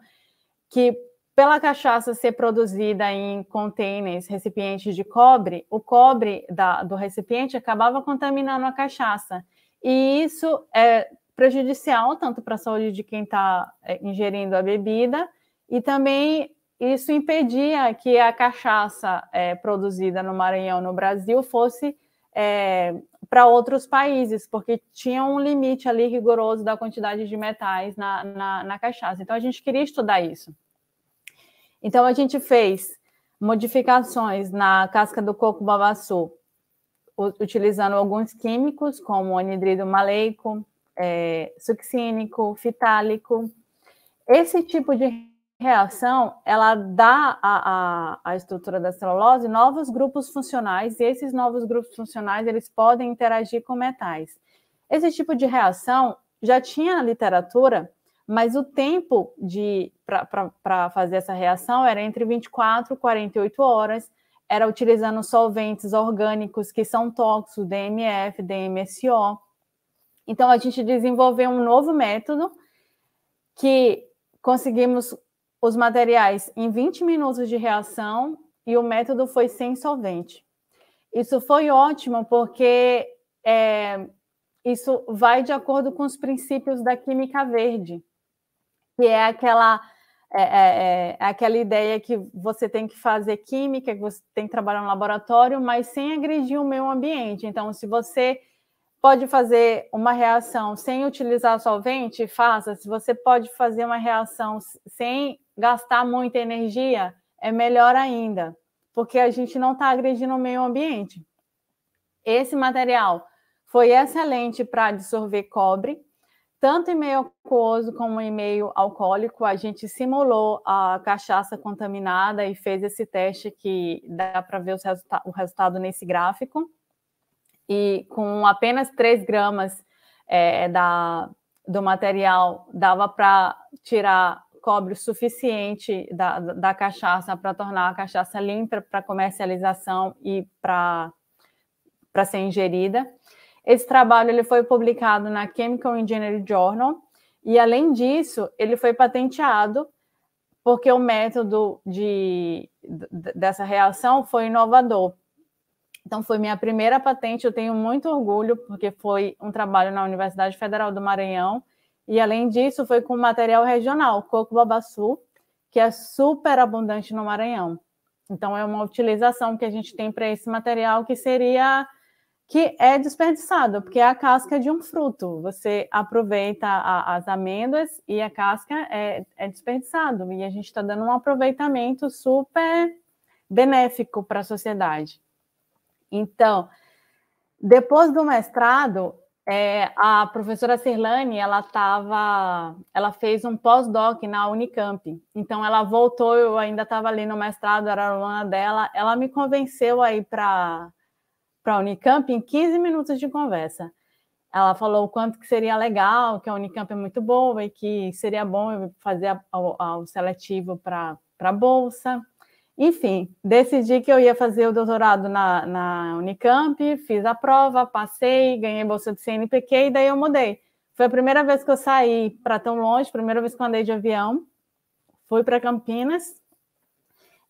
que pela cachaça ser produzida em containers, recipientes de cobre, o cobre da, do recipiente acabava contaminando a cachaça. E isso é prejudicial tanto para a saúde de quem está eh, ingerindo a bebida, e também isso impedia que a cachaça é, produzida no Maranhão, no Brasil, fosse é, para outros países, porque tinha um limite ali rigoroso da quantidade de metais na, na, na cachaça. Então, a gente queria estudar isso. Então, a gente fez modificações na casca do coco babaçu, utilizando alguns químicos, como anidrido maleico, é, succínico, fitálico. Esse tipo de reação, ela dá à, estrutura da celulose novos grupos funcionais, e esses novos grupos funcionais, eles podem interagir com metais. Esse tipo de reação já tinha na literatura mas o tempo de para fazer essa reação era entre 24 e 48 horas, era utilizando solventes orgânicos que são tóxicos, DMF, DMSO. Então a gente desenvolveu um novo método que conseguimos os materiais em 20 minutos de reação e o método foi sem solvente. Isso foi ótimo porque é, isso vai de acordo com os princípios da química verde que é aquela é, é, é, é, aquela ideia que você tem que fazer química, que você tem que trabalhar no laboratório, mas sem agredir o meio ambiente. Então, se você pode fazer uma reação sem utilizar solvente, faça. Se você pode fazer uma reação sem gastar muita energia, é melhor ainda, porque a gente não está agredindo o meio ambiente. Esse material foi excelente para dissolver cobre, tanto e-mail aquoso como e-mail alcoólico, a gente simulou a cachaça contaminada e fez esse teste que dá para ver resulta o resultado nesse gráfico. E com apenas 3 gramas é, da, do material, dava para tirar cobre o suficiente da, da cachaça para tornar a cachaça limpa para comercialização e para ser ingerida. Esse trabalho ele foi publicado na Chemical Engineering Journal e, além disso, ele foi patenteado porque o método de, dessa reação foi inovador. Então, foi minha primeira patente, eu tenho muito orgulho, porque foi um trabalho na Universidade Federal do Maranhão, e além disso, foi com material regional, coco babassu que é super abundante no Maranhão. Então, é uma utilização que a gente tem para esse material que seria que é desperdiçado, porque é a casca é de um fruto. Você aproveita a, as amêndoas e a casca é, é desperdiçado. E a gente está dando um aproveitamento super benéfico para a sociedade. Então, depois do mestrado, é, a professora Cirlane, ela tava, ela fez um pós-doc na Unicamp. Então ela voltou, eu ainda estava ali no mestrado, era aluna dela. Ela me convenceu aí para para a Unicamp em 15 minutos de conversa. Ela falou o quanto que seria legal, que a Unicamp é muito boa e que seria bom eu fazer a, a, o seletivo para a Bolsa. Enfim, decidi que eu ia fazer o doutorado na, na Unicamp, fiz a prova, passei, ganhei bolsa de CNPq e daí eu mudei. Foi a primeira vez que eu saí para tão longe, primeira vez que eu andei de avião. Fui para Campinas,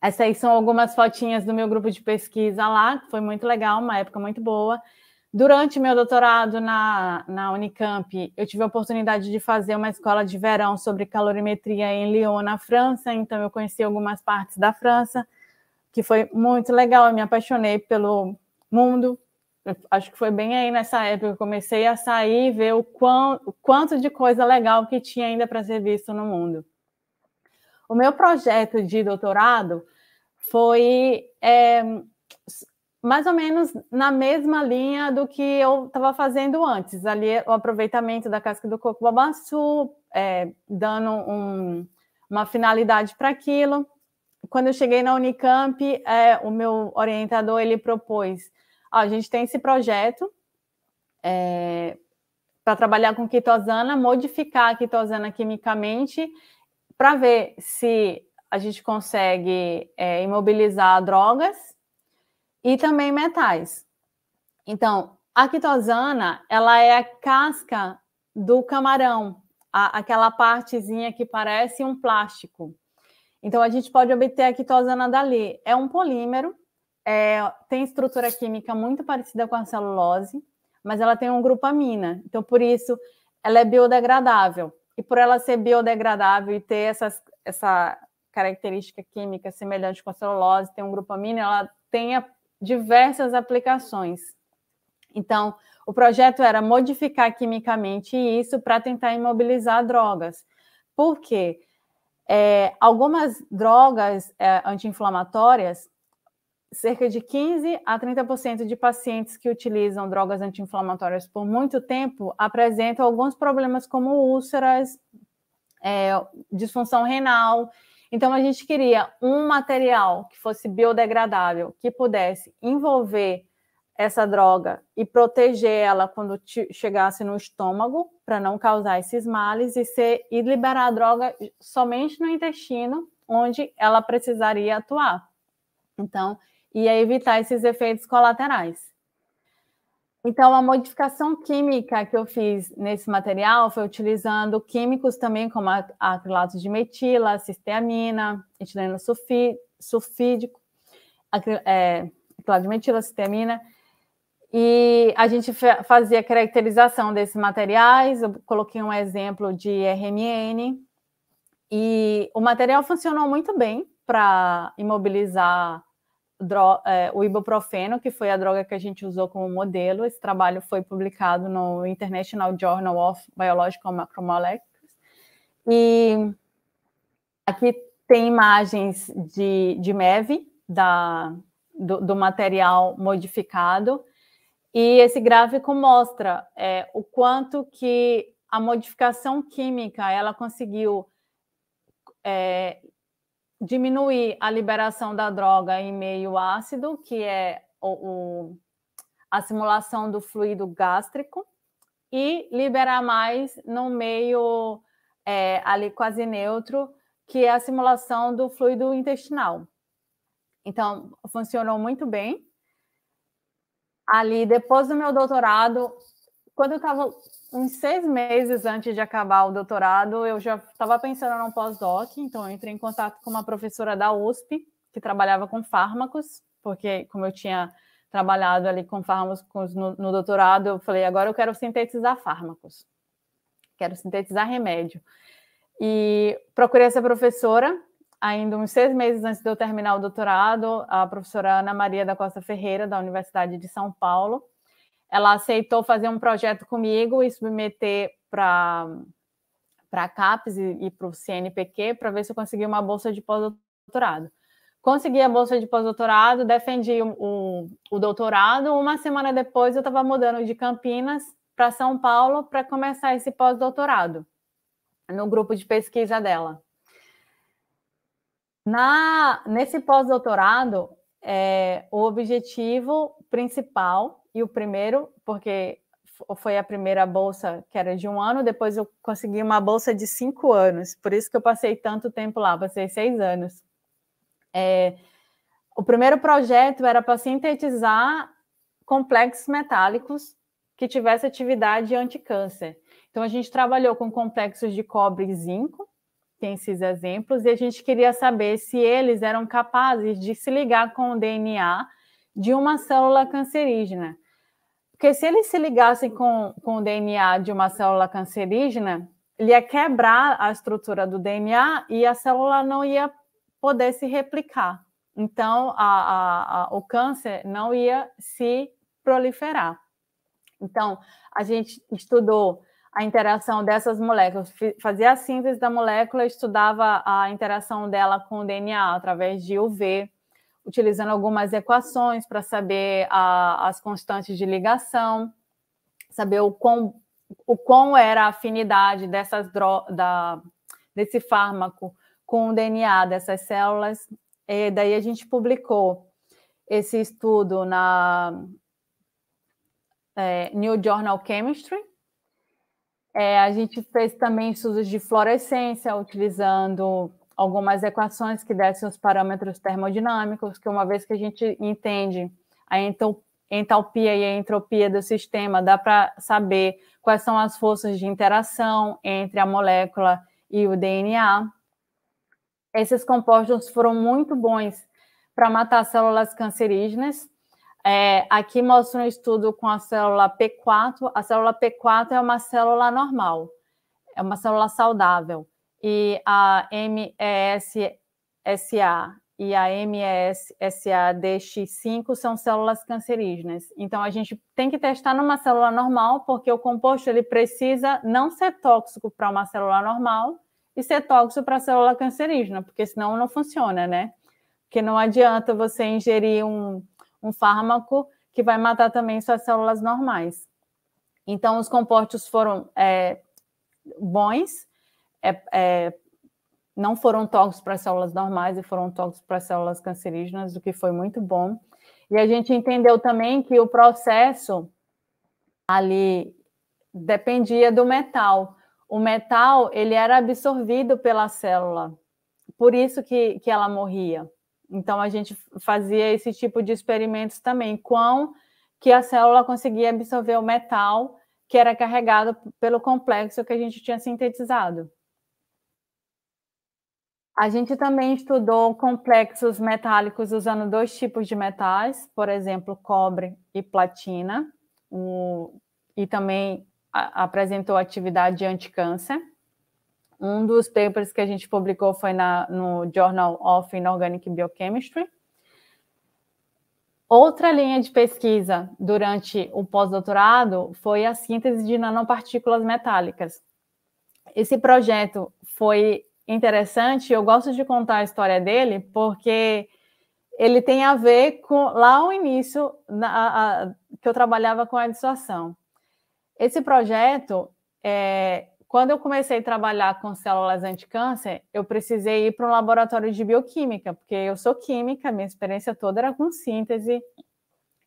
essas aí são algumas fotinhas do meu grupo de pesquisa lá, que foi muito legal, uma época muito boa. Durante meu doutorado na, na Unicamp, eu tive a oportunidade de fazer uma escola de verão sobre calorimetria em Lyon, na França, então eu conheci algumas partes da França, que foi muito legal, eu me apaixonei pelo mundo. Eu acho que foi bem aí nessa época que eu comecei a sair e ver o, quão, o quanto de coisa legal que tinha ainda para ser visto no mundo. O meu projeto de doutorado foi é, mais ou menos na mesma linha do que eu estava fazendo antes. Ali, o aproveitamento da casca do coco babaçu, é, dando um, uma finalidade para aquilo. Quando eu cheguei na Unicamp, é, o meu orientador ele propôs: ah, a gente tem esse projeto é, para trabalhar com quitosana, modificar a quitosana quimicamente para ver se a gente consegue é, imobilizar drogas e também metais. Então, a quitosana, ela é a casca do camarão, a, aquela partezinha que parece um plástico. Então, a gente pode obter a quitosana dali. É um polímero, é, tem estrutura química muito parecida com a celulose, mas ela tem um grupo amina. Então, por isso, ela é biodegradável. E por ela ser biodegradável e ter essas, essa característica química semelhante com a celulose, tem um grupo amino, ela tem diversas aplicações. Então, o projeto era modificar quimicamente isso para tentar imobilizar drogas. Por quê? É, algumas drogas é, anti-inflamatórias, cerca de 15 a 30% de pacientes que utilizam drogas anti-inflamatórias por muito tempo apresentam alguns problemas como úlceras, é, disfunção renal então, a gente queria um material que fosse biodegradável, que pudesse envolver essa droga e proteger ela quando chegasse no estômago, para não causar esses males, e, ser, e liberar a droga somente no intestino, onde ela precisaria atuar. Então, ia evitar esses efeitos colaterais. Então, a modificação química que eu fiz nesse material foi utilizando químicos também, como acrilato de metila, cisteamina, etileno sulfídico, é, acrilato de metila, cisteamina, e a gente fazia caracterização desses materiais, eu coloquei um exemplo de RMN, e o material funcionou muito bem para imobilizar é, o ibuprofeno, que foi a droga que a gente usou como modelo. Esse trabalho foi publicado no International Journal of Biological Macromolecules. E aqui tem imagens de, de MEV, da, do, do material modificado. E esse gráfico mostra é, o quanto que a modificação química ela conseguiu é, diminuir a liberação da droga em meio ácido, que é o, o, a simulação do fluido gástrico, e liberar mais no meio é, ali quase neutro, que é a simulação do fluido intestinal. Então, funcionou muito bem. Ali, depois do meu doutorado, quando eu estava uns seis meses antes de acabar o doutorado, eu já estava pensando num pós-doc, então eu entrei em contato com uma professora da USP, que trabalhava com fármacos, porque como eu tinha trabalhado ali com fármacos no, no doutorado, eu falei, agora eu quero sintetizar fármacos, quero sintetizar remédio. E procurei essa professora, ainda uns seis meses antes de eu terminar o doutorado, a professora Ana Maria da Costa Ferreira, da Universidade de São Paulo, ela aceitou fazer um projeto comigo e submeter para para a CAPES e, e para o CNPq para ver se eu conseguia uma bolsa de pós-doutorado. Consegui a bolsa de pós-doutorado, defendi o, o, o, doutorado. Uma semana depois, eu estava mudando de Campinas para São Paulo para começar esse pós-doutorado no grupo de pesquisa dela. Na, nesse pós-doutorado, é, o objetivo principal e o primeiro, porque foi a primeira bolsa que era de um ano, depois eu consegui uma bolsa de cinco anos, por isso que eu passei tanto tempo lá, passei seis anos. É, o primeiro projeto era para sintetizar complexos metálicos que tivesse atividade anticâncer. Então a gente trabalhou com complexos de cobre e zinco, tem esses exemplos, e a gente queria saber se eles eram capazes de se ligar com o DNA de uma célula cancerígena. Porque se eles se ligassem com, com o DNA de uma célula cancerígena, ele ia quebrar a estrutura do DNA e a célula não ia poder se replicar. Então, a, a, a, o câncer não ia se proliferar. Então, a gente estudou a interação dessas moléculas, fazia a síntese da molécula, estudava a interação dela com o DNA através de UV, utilizando algumas equações para saber a, as constantes de ligação, saber o quão, o quão era a afinidade dessas da, desse fármaco com o DNA dessas células. E daí a gente publicou esse estudo na é, New Journal Chemistry. É, a gente fez também estudos de fluorescência, utilizando algumas equações que dessem os parâmetros termodinâmicos, que uma vez que a gente entende a entalpia e a entropia do sistema, dá para saber quais são as forças de interação entre a molécula e o DNA. Esses compostos foram muito bons para matar células cancerígenas. É, aqui mostra um estudo com a célula P4. A célula P4 é uma célula normal, é uma célula saudável e a MESSA e a MESSADX5 são células cancerígenas. Então a gente tem que testar numa célula normal, porque o composto ele precisa não ser tóxico para uma célula normal e ser tóxico para a célula cancerígena, porque senão não funciona, né? Porque não adianta você ingerir um, um fármaco que vai matar também suas células normais. Então os compostos foram é, bons é, é, não foram tóxicos para células normais e foram tóxicos para células cancerígenas, o que foi muito bom. E a gente entendeu também que o processo ali dependia do metal. O metal ele era absorvido pela célula, por isso que, que ela morria. Então a gente fazia esse tipo de experimentos também, quão que a célula conseguia absorver o metal que era carregado pelo complexo que a gente tinha sintetizado. A gente também estudou complexos metálicos usando dois tipos de metais, por exemplo, cobre e platina, e também a, apresentou atividade anti-câncer. Um dos papers que a gente publicou foi na, no Journal of Inorganic Biochemistry. Outra linha de pesquisa durante o pós-doutorado foi a síntese de nanopartículas metálicas. Esse projeto foi interessante, eu gosto de contar a história dele, porque ele tem a ver com lá o início na, a, que eu trabalhava com a dissuasão. Esse projeto, é, quando eu comecei a trabalhar com células anticâncer, eu precisei ir para um laboratório de bioquímica, porque eu sou química, minha experiência toda era com síntese,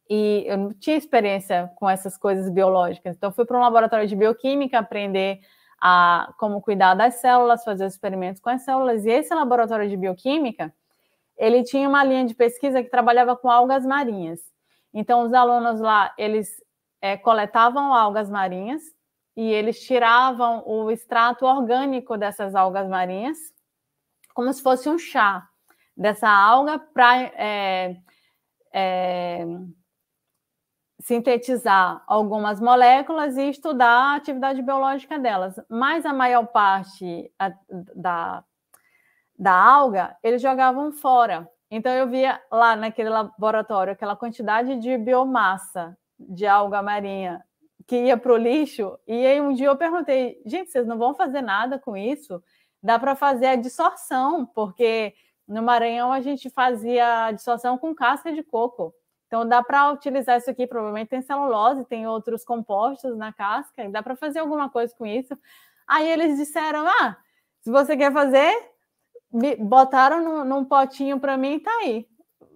e eu não tinha experiência com essas coisas biológicas. Então, fui para um laboratório de bioquímica aprender a como cuidar das células, fazer os experimentos com as células. E esse laboratório de bioquímica, ele tinha uma linha de pesquisa que trabalhava com algas marinhas. Então, os alunos lá, eles é, coletavam algas marinhas e eles tiravam o extrato orgânico dessas algas marinhas, como se fosse um chá dessa alga para é, é, sintetizar algumas moléculas e estudar a atividade biológica delas. Mas a maior parte da, da alga eles jogavam fora. Então eu via lá naquele laboratório aquela quantidade de biomassa de alga marinha que ia para o lixo. E aí um dia eu perguntei, gente, vocês não vão fazer nada com isso? Dá para fazer a dissorção, porque no Maranhão a gente fazia a dissorção com casca de coco. Então dá para utilizar isso aqui, provavelmente tem celulose, tem outros compostos na casca, dá para fazer alguma coisa com isso. Aí eles disseram: "Ah, se você quer fazer, botaram num, num potinho para mim e tá aí.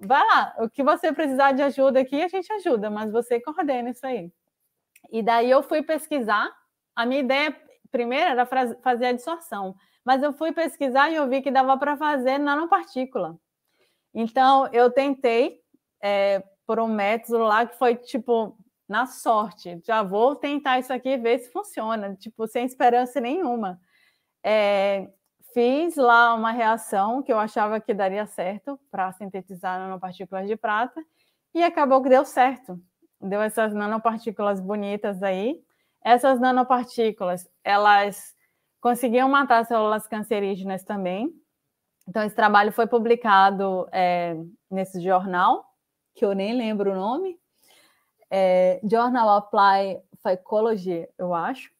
Vai lá, o que você precisar de ajuda aqui, a gente ajuda, mas você coordena isso aí". E daí eu fui pesquisar. A minha ideia primeira era fazer a dissorção, mas eu fui pesquisar e eu vi que dava para fazer nanopartícula. Então eu tentei é, por um método lá que foi tipo na sorte. Já vou tentar isso aqui ver se funciona, tipo, sem esperança nenhuma. É, fiz lá uma reação que eu achava que daria certo para sintetizar nanopartículas de prata e acabou que deu certo. Deu essas nanopartículas bonitas aí. Essas nanopartículas, elas conseguiam matar células cancerígenas também. Então, esse trabalho foi publicado é, nesse jornal, que eu nem lembro o nome, é, Journal Apply Psychology, eu acho.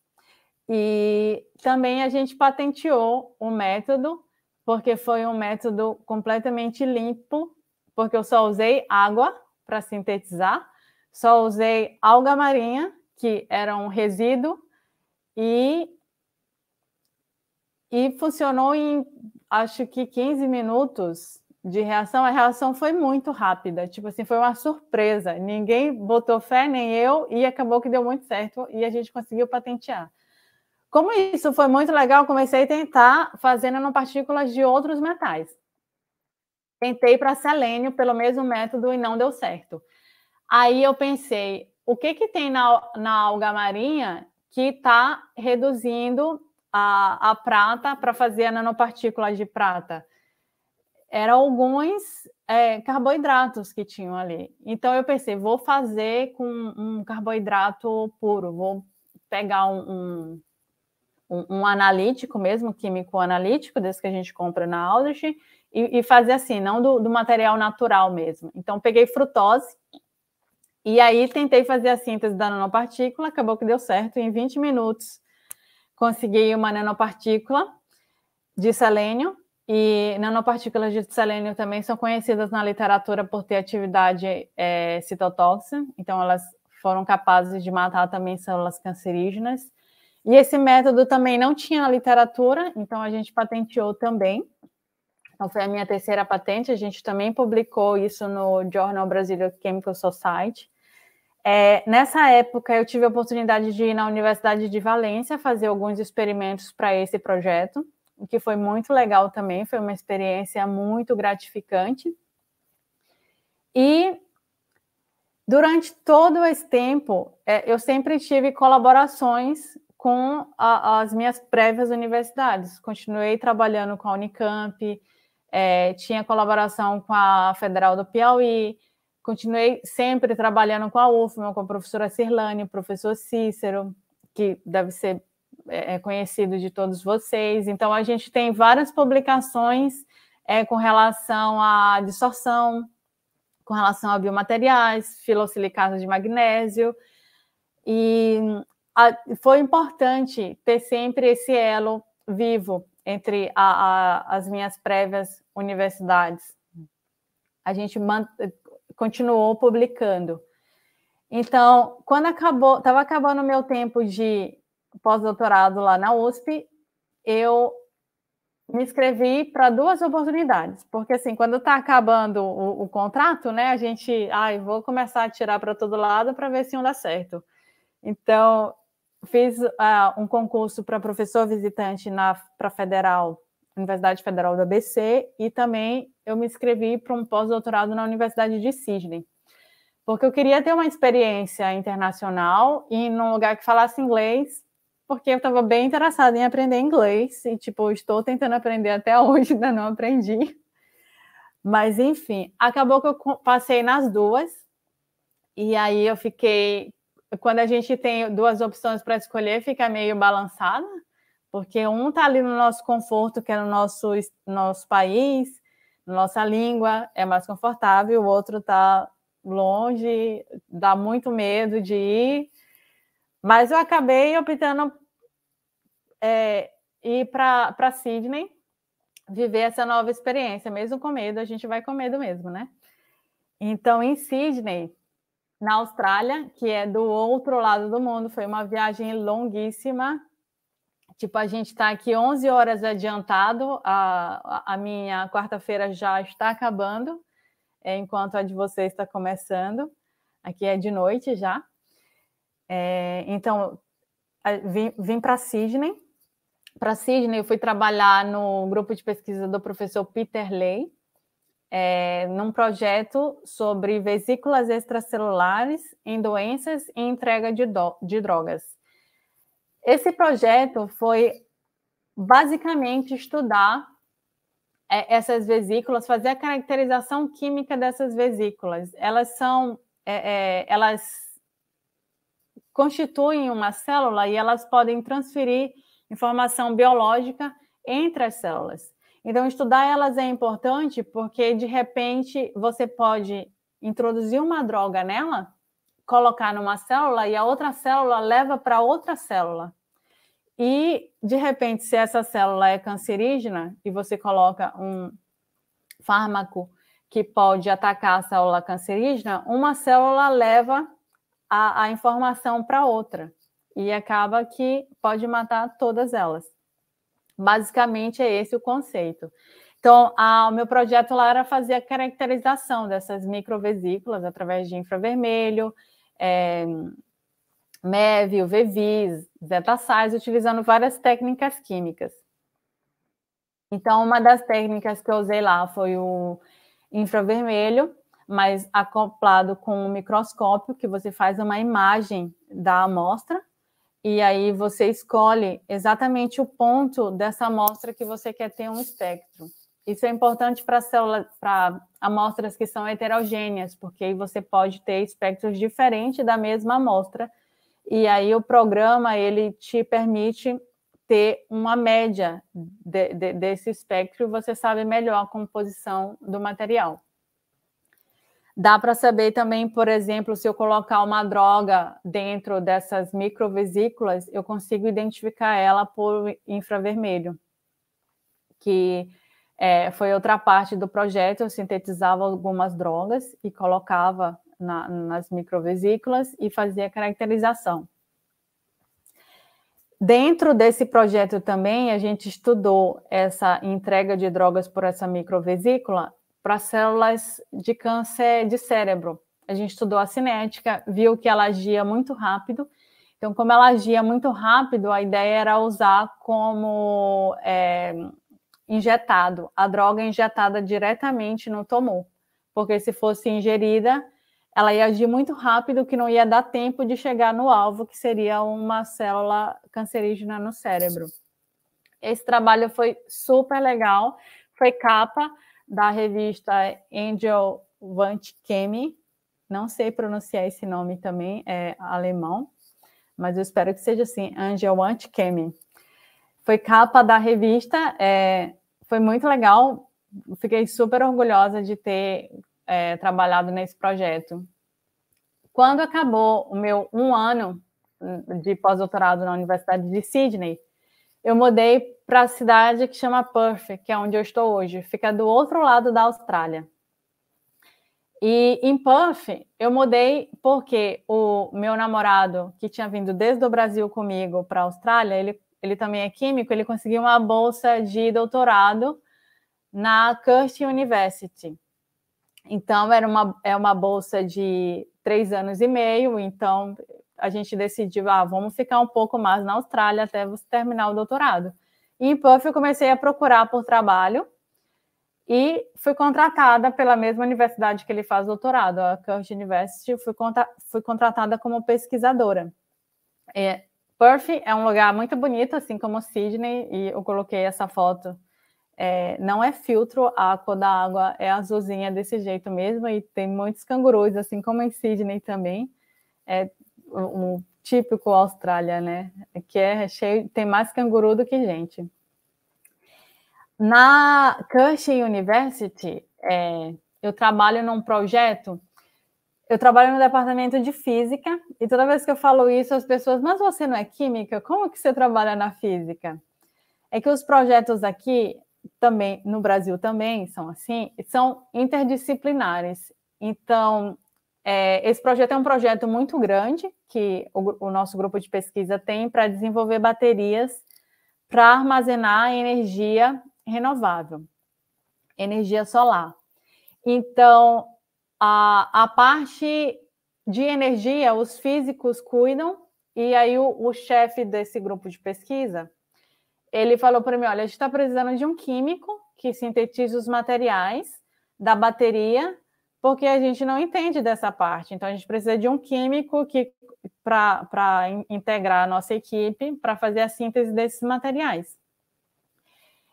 E também a gente patenteou o método, porque foi um método completamente limpo, porque eu só usei água para sintetizar, só usei alga marinha, que era um resíduo, e, e funcionou em acho que 15 minutos de reação, a reação foi muito rápida, tipo assim, foi uma surpresa. Ninguém botou fé, nem eu, e acabou que deu muito certo e a gente conseguiu patentear. Como isso foi muito legal, comecei a tentar fazer nanopartículas de outros metais. Tentei para selênio pelo mesmo método e não deu certo. Aí eu pensei, o que que tem na, na alga marinha que está reduzindo a, a prata para fazer nanopartículas de prata? eram alguns é, carboidratos que tinham ali. Então eu pensei, vou fazer com um carboidrato puro, vou pegar um, um, um analítico mesmo, químico analítico, desse que a gente compra na Aldrich, e, e fazer assim, não do, do material natural mesmo. Então peguei frutose, e aí tentei fazer a síntese da nanopartícula, acabou que deu certo, em 20 minutos consegui uma nanopartícula de selênio, e nanopartículas de selênio também são conhecidas na literatura por ter atividade é, citotóxica, então elas foram capazes de matar também células cancerígenas. E esse método também não tinha na literatura, então a gente patenteou também. Então foi a minha terceira patente, a gente também publicou isso no Journal Brasileiro Chemical Society. É, nessa época eu tive a oportunidade de ir na Universidade de Valência fazer alguns experimentos para esse projeto o que foi muito legal também, foi uma experiência muito gratificante. E durante todo esse tempo, é, eu sempre tive colaborações com a, as minhas prévias universidades. Continuei trabalhando com a Unicamp, é, tinha colaboração com a Federal do Piauí, continuei sempre trabalhando com a UFMA, com a professora Cirlane, o professor Cícero, que deve ser é, é conhecido de todos vocês. Então, a gente tem várias publicações é, com relação à distorção, com relação a biomateriais, filosilicatos de magnésio. E a, foi importante ter sempre esse elo vivo entre a, a, as minhas prévias universidades. A gente man, continuou publicando. Então, quando acabou, estava acabando o meu tempo de pós-doutorado lá na USP, eu me inscrevi para duas oportunidades, porque assim, quando está acabando o, o, contrato, né, a gente, ai, vou começar a tirar para todo lado para ver se um dá certo. Então, fiz uh, um concurso para professor visitante na para Federal, Universidade Federal do ABC, e também eu me inscrevi para um pós-doutorado na Universidade de Sydney, porque eu queria ter uma experiência internacional e num lugar que falasse inglês porque eu estava bem interessada em aprender inglês e tipo estou tentando aprender até hoje, ainda não aprendi. Mas enfim, acabou que eu passei nas duas e aí eu fiquei quando a gente tem duas opções para escolher, fica meio balançada, porque um tá ali no nosso conforto, que é no nosso nosso país, nossa língua é mais confortável, o outro tá longe, dá muito medo de ir. Mas eu acabei optando é, ir para Sydney viver essa nova experiência, mesmo com medo, a gente vai com medo mesmo, né? Então, em Sydney, na Austrália, que é do outro lado do mundo, foi uma viagem longuíssima. Tipo, a gente está aqui 11 horas adiantado, a, a minha quarta-feira já está acabando, é, enquanto a de vocês está começando. Aqui é de noite já. É, então, vim, vim para Sydney, para Sydney, eu fui trabalhar no grupo de pesquisa do professor Peter Lay, é, num projeto sobre vesículas extracelulares em doenças e entrega de, do, de drogas. Esse projeto foi basicamente estudar é, essas vesículas, fazer a caracterização química dessas vesículas. Elas são, é, é elas constituem uma célula e elas podem transferir informação biológica entre as células. Então, estudar elas é importante porque, de repente, você pode introduzir uma droga nela, colocar numa célula e a outra célula leva para outra célula. E, de repente, se essa célula é cancerígena e você coloca um fármaco que pode atacar a célula cancerígena, uma célula leva a, a informação para outra e acaba que pode matar todas elas. Basicamente é esse o conceito. Então, a, o meu projeto lá era fazer a caracterização dessas microvesículas através de infravermelho, é, MEV, UVVs, zetasais, utilizando várias técnicas químicas. Então, uma das técnicas que eu usei lá foi o infravermelho, mas acoplado com um microscópio, que você faz uma imagem da amostra e aí você escolhe exatamente o ponto dessa amostra que você quer ter um espectro. Isso é importante para células, para amostras que são heterogêneas, porque aí você pode ter espectros diferentes da mesma amostra. E aí o programa ele te permite ter uma média de, de, desse espectro, você sabe melhor a composição do material. Dá para saber também, por exemplo, se eu colocar uma droga dentro dessas microvesículas, eu consigo identificar ela por infravermelho, que é, foi outra parte do projeto. Eu sintetizava algumas drogas e colocava na, nas microvesículas e fazia caracterização. Dentro desse projeto também, a gente estudou essa entrega de drogas por essa microvesícula para células de câncer de cérebro. A gente estudou a cinética, viu que ela agia muito rápido. Então, como ela agia muito rápido, a ideia era usar como é, injetado, a droga injetada diretamente no tumor, porque se fosse ingerida, ela ia agir muito rápido, que não ia dar tempo de chegar no alvo, que seria uma célula cancerígena no cérebro. Esse trabalho foi super legal, foi capa da revista Angel Vantkemi, não sei pronunciar esse nome também, é alemão, mas eu espero que seja assim, Angel Vantkemi. Foi capa da revista, é, foi muito legal, fiquei super orgulhosa de ter é, trabalhado nesse projeto. Quando acabou o meu um ano de pós-doutorado na Universidade de Sydney, eu mudei para a cidade que chama Perth, que é onde eu estou hoje, fica do outro lado da Austrália. E em Perth, eu mudei porque o meu namorado, que tinha vindo desde o Brasil comigo para a Austrália, ele, ele também é químico, ele conseguiu uma bolsa de doutorado na Curtin University. Então, era uma, é uma bolsa de três anos e meio, então a gente decidiu, ah, vamos ficar um pouco mais na Austrália até você terminar o doutorado. E em Puff eu comecei a procurar por trabalho e fui contratada pela mesma universidade que ele faz doutorado, a Curtin University, fui, contra fui contratada como pesquisadora. É, Perth é um lugar muito bonito, assim como Sydney, e eu coloquei essa foto. É, não é filtro, a cor da água é azulzinha desse jeito mesmo, e tem muitos cangurus, assim como em Sydney também. É, o típico Austrália, né? Que é cheio, tem mais canguru do que gente. Na Curtin University, é, eu trabalho num projeto. Eu trabalho no departamento de física e toda vez que eu falo isso, as pessoas, mas você não é química? Como que você trabalha na física? É que os projetos aqui também no Brasil também são assim, são interdisciplinares. Então, é, esse projeto é um projeto muito grande que o, o nosso grupo de pesquisa tem para desenvolver baterias para armazenar energia renovável, energia solar. Então, a, a parte de energia, os físicos cuidam, e aí o, o chefe desse grupo de pesquisa, ele falou para mim, olha, a gente está precisando de um químico que sintetize os materiais da bateria porque a gente não entende dessa parte. Então, a gente precisa de um químico que para integrar a nossa equipe para fazer a síntese desses materiais.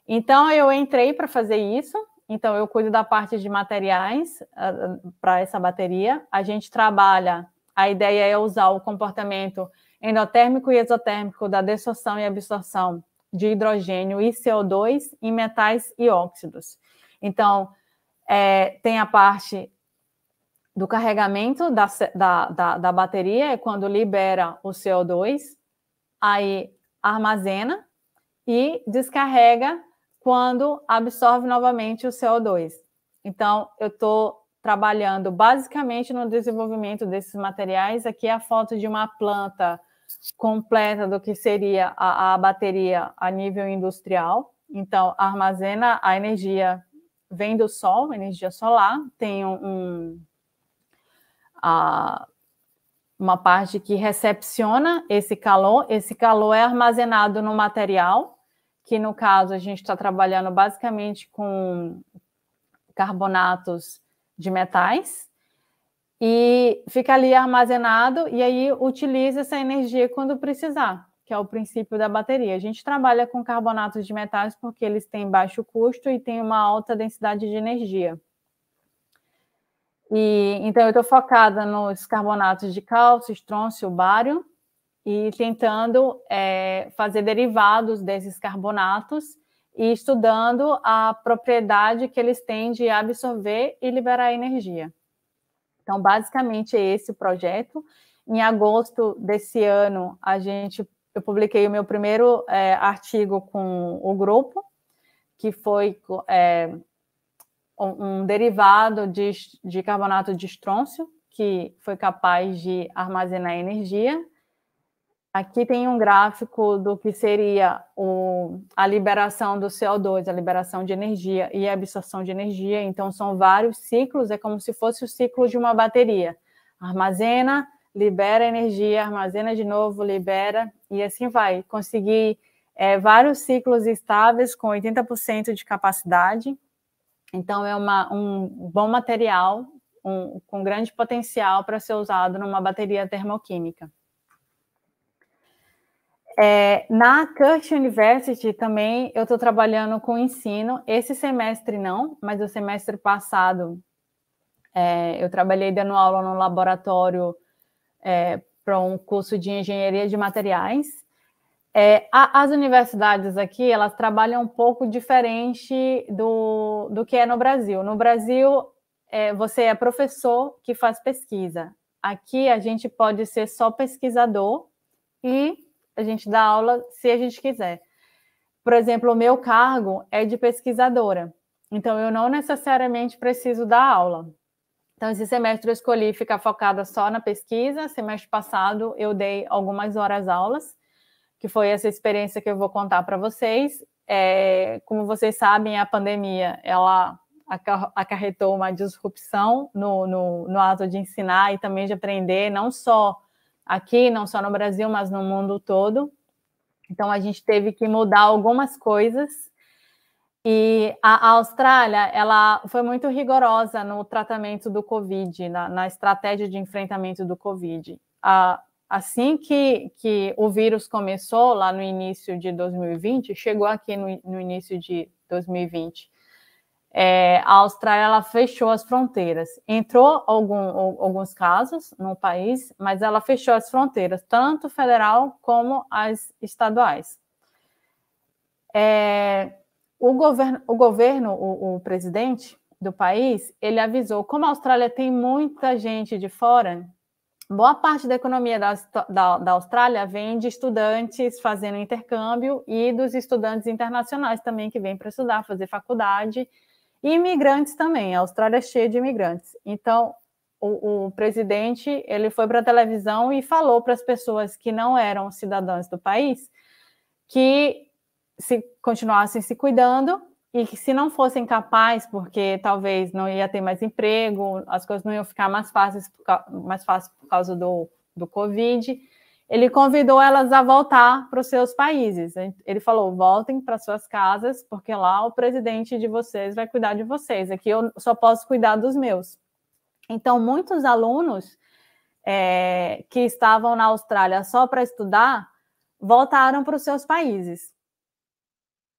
Então, eu entrei para fazer isso. Então, eu cuido da parte de materiais uh, para essa bateria. A gente trabalha, a ideia é usar o comportamento endotérmico e exotérmico da desorção e absorção de hidrogênio e CO2 em metais e óxidos. Então, é, tem a parte do carregamento da, da, da, da bateria é quando libera o CO2, aí armazena e descarrega quando absorve novamente o CO2. Então, eu estou trabalhando basicamente no desenvolvimento desses materiais. Aqui é a foto de uma planta completa do que seria a, a bateria a nível industrial. Então, armazena a energia, vem do sol, energia solar, tem um, um a, uma parte que recepciona esse calor. Esse calor é armazenado no material, que no caso a gente está trabalhando basicamente com carbonatos de metais, e fica ali armazenado e aí utiliza essa energia quando precisar, que é o princípio da bateria. A gente trabalha com carbonatos de metais porque eles têm baixo custo e têm uma alta densidade de energia. E, então, eu estou focada nos carbonatos de cálcio, estrôncio, bário, e tentando é, fazer derivados desses carbonatos e estudando a propriedade que eles têm de absorver e liberar energia. Então, basicamente, é esse o projeto. Em agosto desse ano, a gente, eu publiquei o meu primeiro é, artigo com o grupo, que foi é, um derivado de, de carbonato de estrôncio, que foi capaz de armazenar energia. Aqui tem um gráfico do que seria o, a liberação do CO2, a liberação de energia e a absorção de energia. Então, são vários ciclos, é como se fosse o ciclo de uma bateria. Armazena, libera energia, armazena de novo, libera, e assim vai. Consegui é, vários ciclos estáveis com 80% de capacidade. Então, é uma, um bom material um, com grande potencial para ser usado numa bateria termoquímica. É, na Curtin University também eu estou trabalhando com ensino. Esse semestre não, mas o semestre passado é, eu trabalhei dando aula no laboratório é, para um curso de engenharia de materiais. É, a, as universidades aqui, elas trabalham um pouco diferente do, do que é no Brasil. No Brasil, é, você é professor que faz pesquisa. Aqui, a gente pode ser só pesquisador e a gente dá aula se a gente quiser. Por exemplo, o meu cargo é de pesquisadora. Então, eu não necessariamente preciso dar aula. Então, esse semestre eu escolhi ficar focada só na pesquisa. Semestre passado, eu dei algumas horas aulas que foi essa experiência que eu vou contar para vocês. É, como vocês sabem, a pandemia ela acarretou uma disrupção no, no, no ato de ensinar e também de aprender, não só aqui, não só no Brasil, mas no mundo todo. Então, a gente teve que mudar algumas coisas. E a, Austrália, ela foi muito rigorosa no tratamento do Covid, na, na estratégia de enfrentamento do Covid. A, Assim que, que o vírus começou, lá no início de 2020, chegou aqui no, no início de 2020, é, a Austrália ela fechou as fronteiras. Entrou algum, alguns casos no país, mas ela fechou as fronteiras, tanto federal como as estaduais. É, o governo, o, governo o, o, presidente do país, ele avisou, como a Austrália tem muita gente de fora, boa parte da economia da, da, da, Austrália vem de estudantes fazendo intercâmbio e dos estudantes internacionais também que vêm para estudar, fazer faculdade, e imigrantes também. A Austrália é cheia de imigrantes. Então, o, o presidente ele foi para a televisão e falou para as pessoas que não eram cidadãs do país que se continuassem se cuidando e que se não fossem capazes, porque talvez não ia ter mais emprego, as coisas não iam ficar mais fáceis por, mais fácil por causa do, do Covid, ele convidou elas a voltar para os seus países. Ele falou: voltem para suas casas, porque lá o presidente de vocês vai cuidar de vocês. Aqui eu só posso cuidar dos meus. Então, muitos alunos é, que estavam na Austrália só para estudar voltaram para os seus países.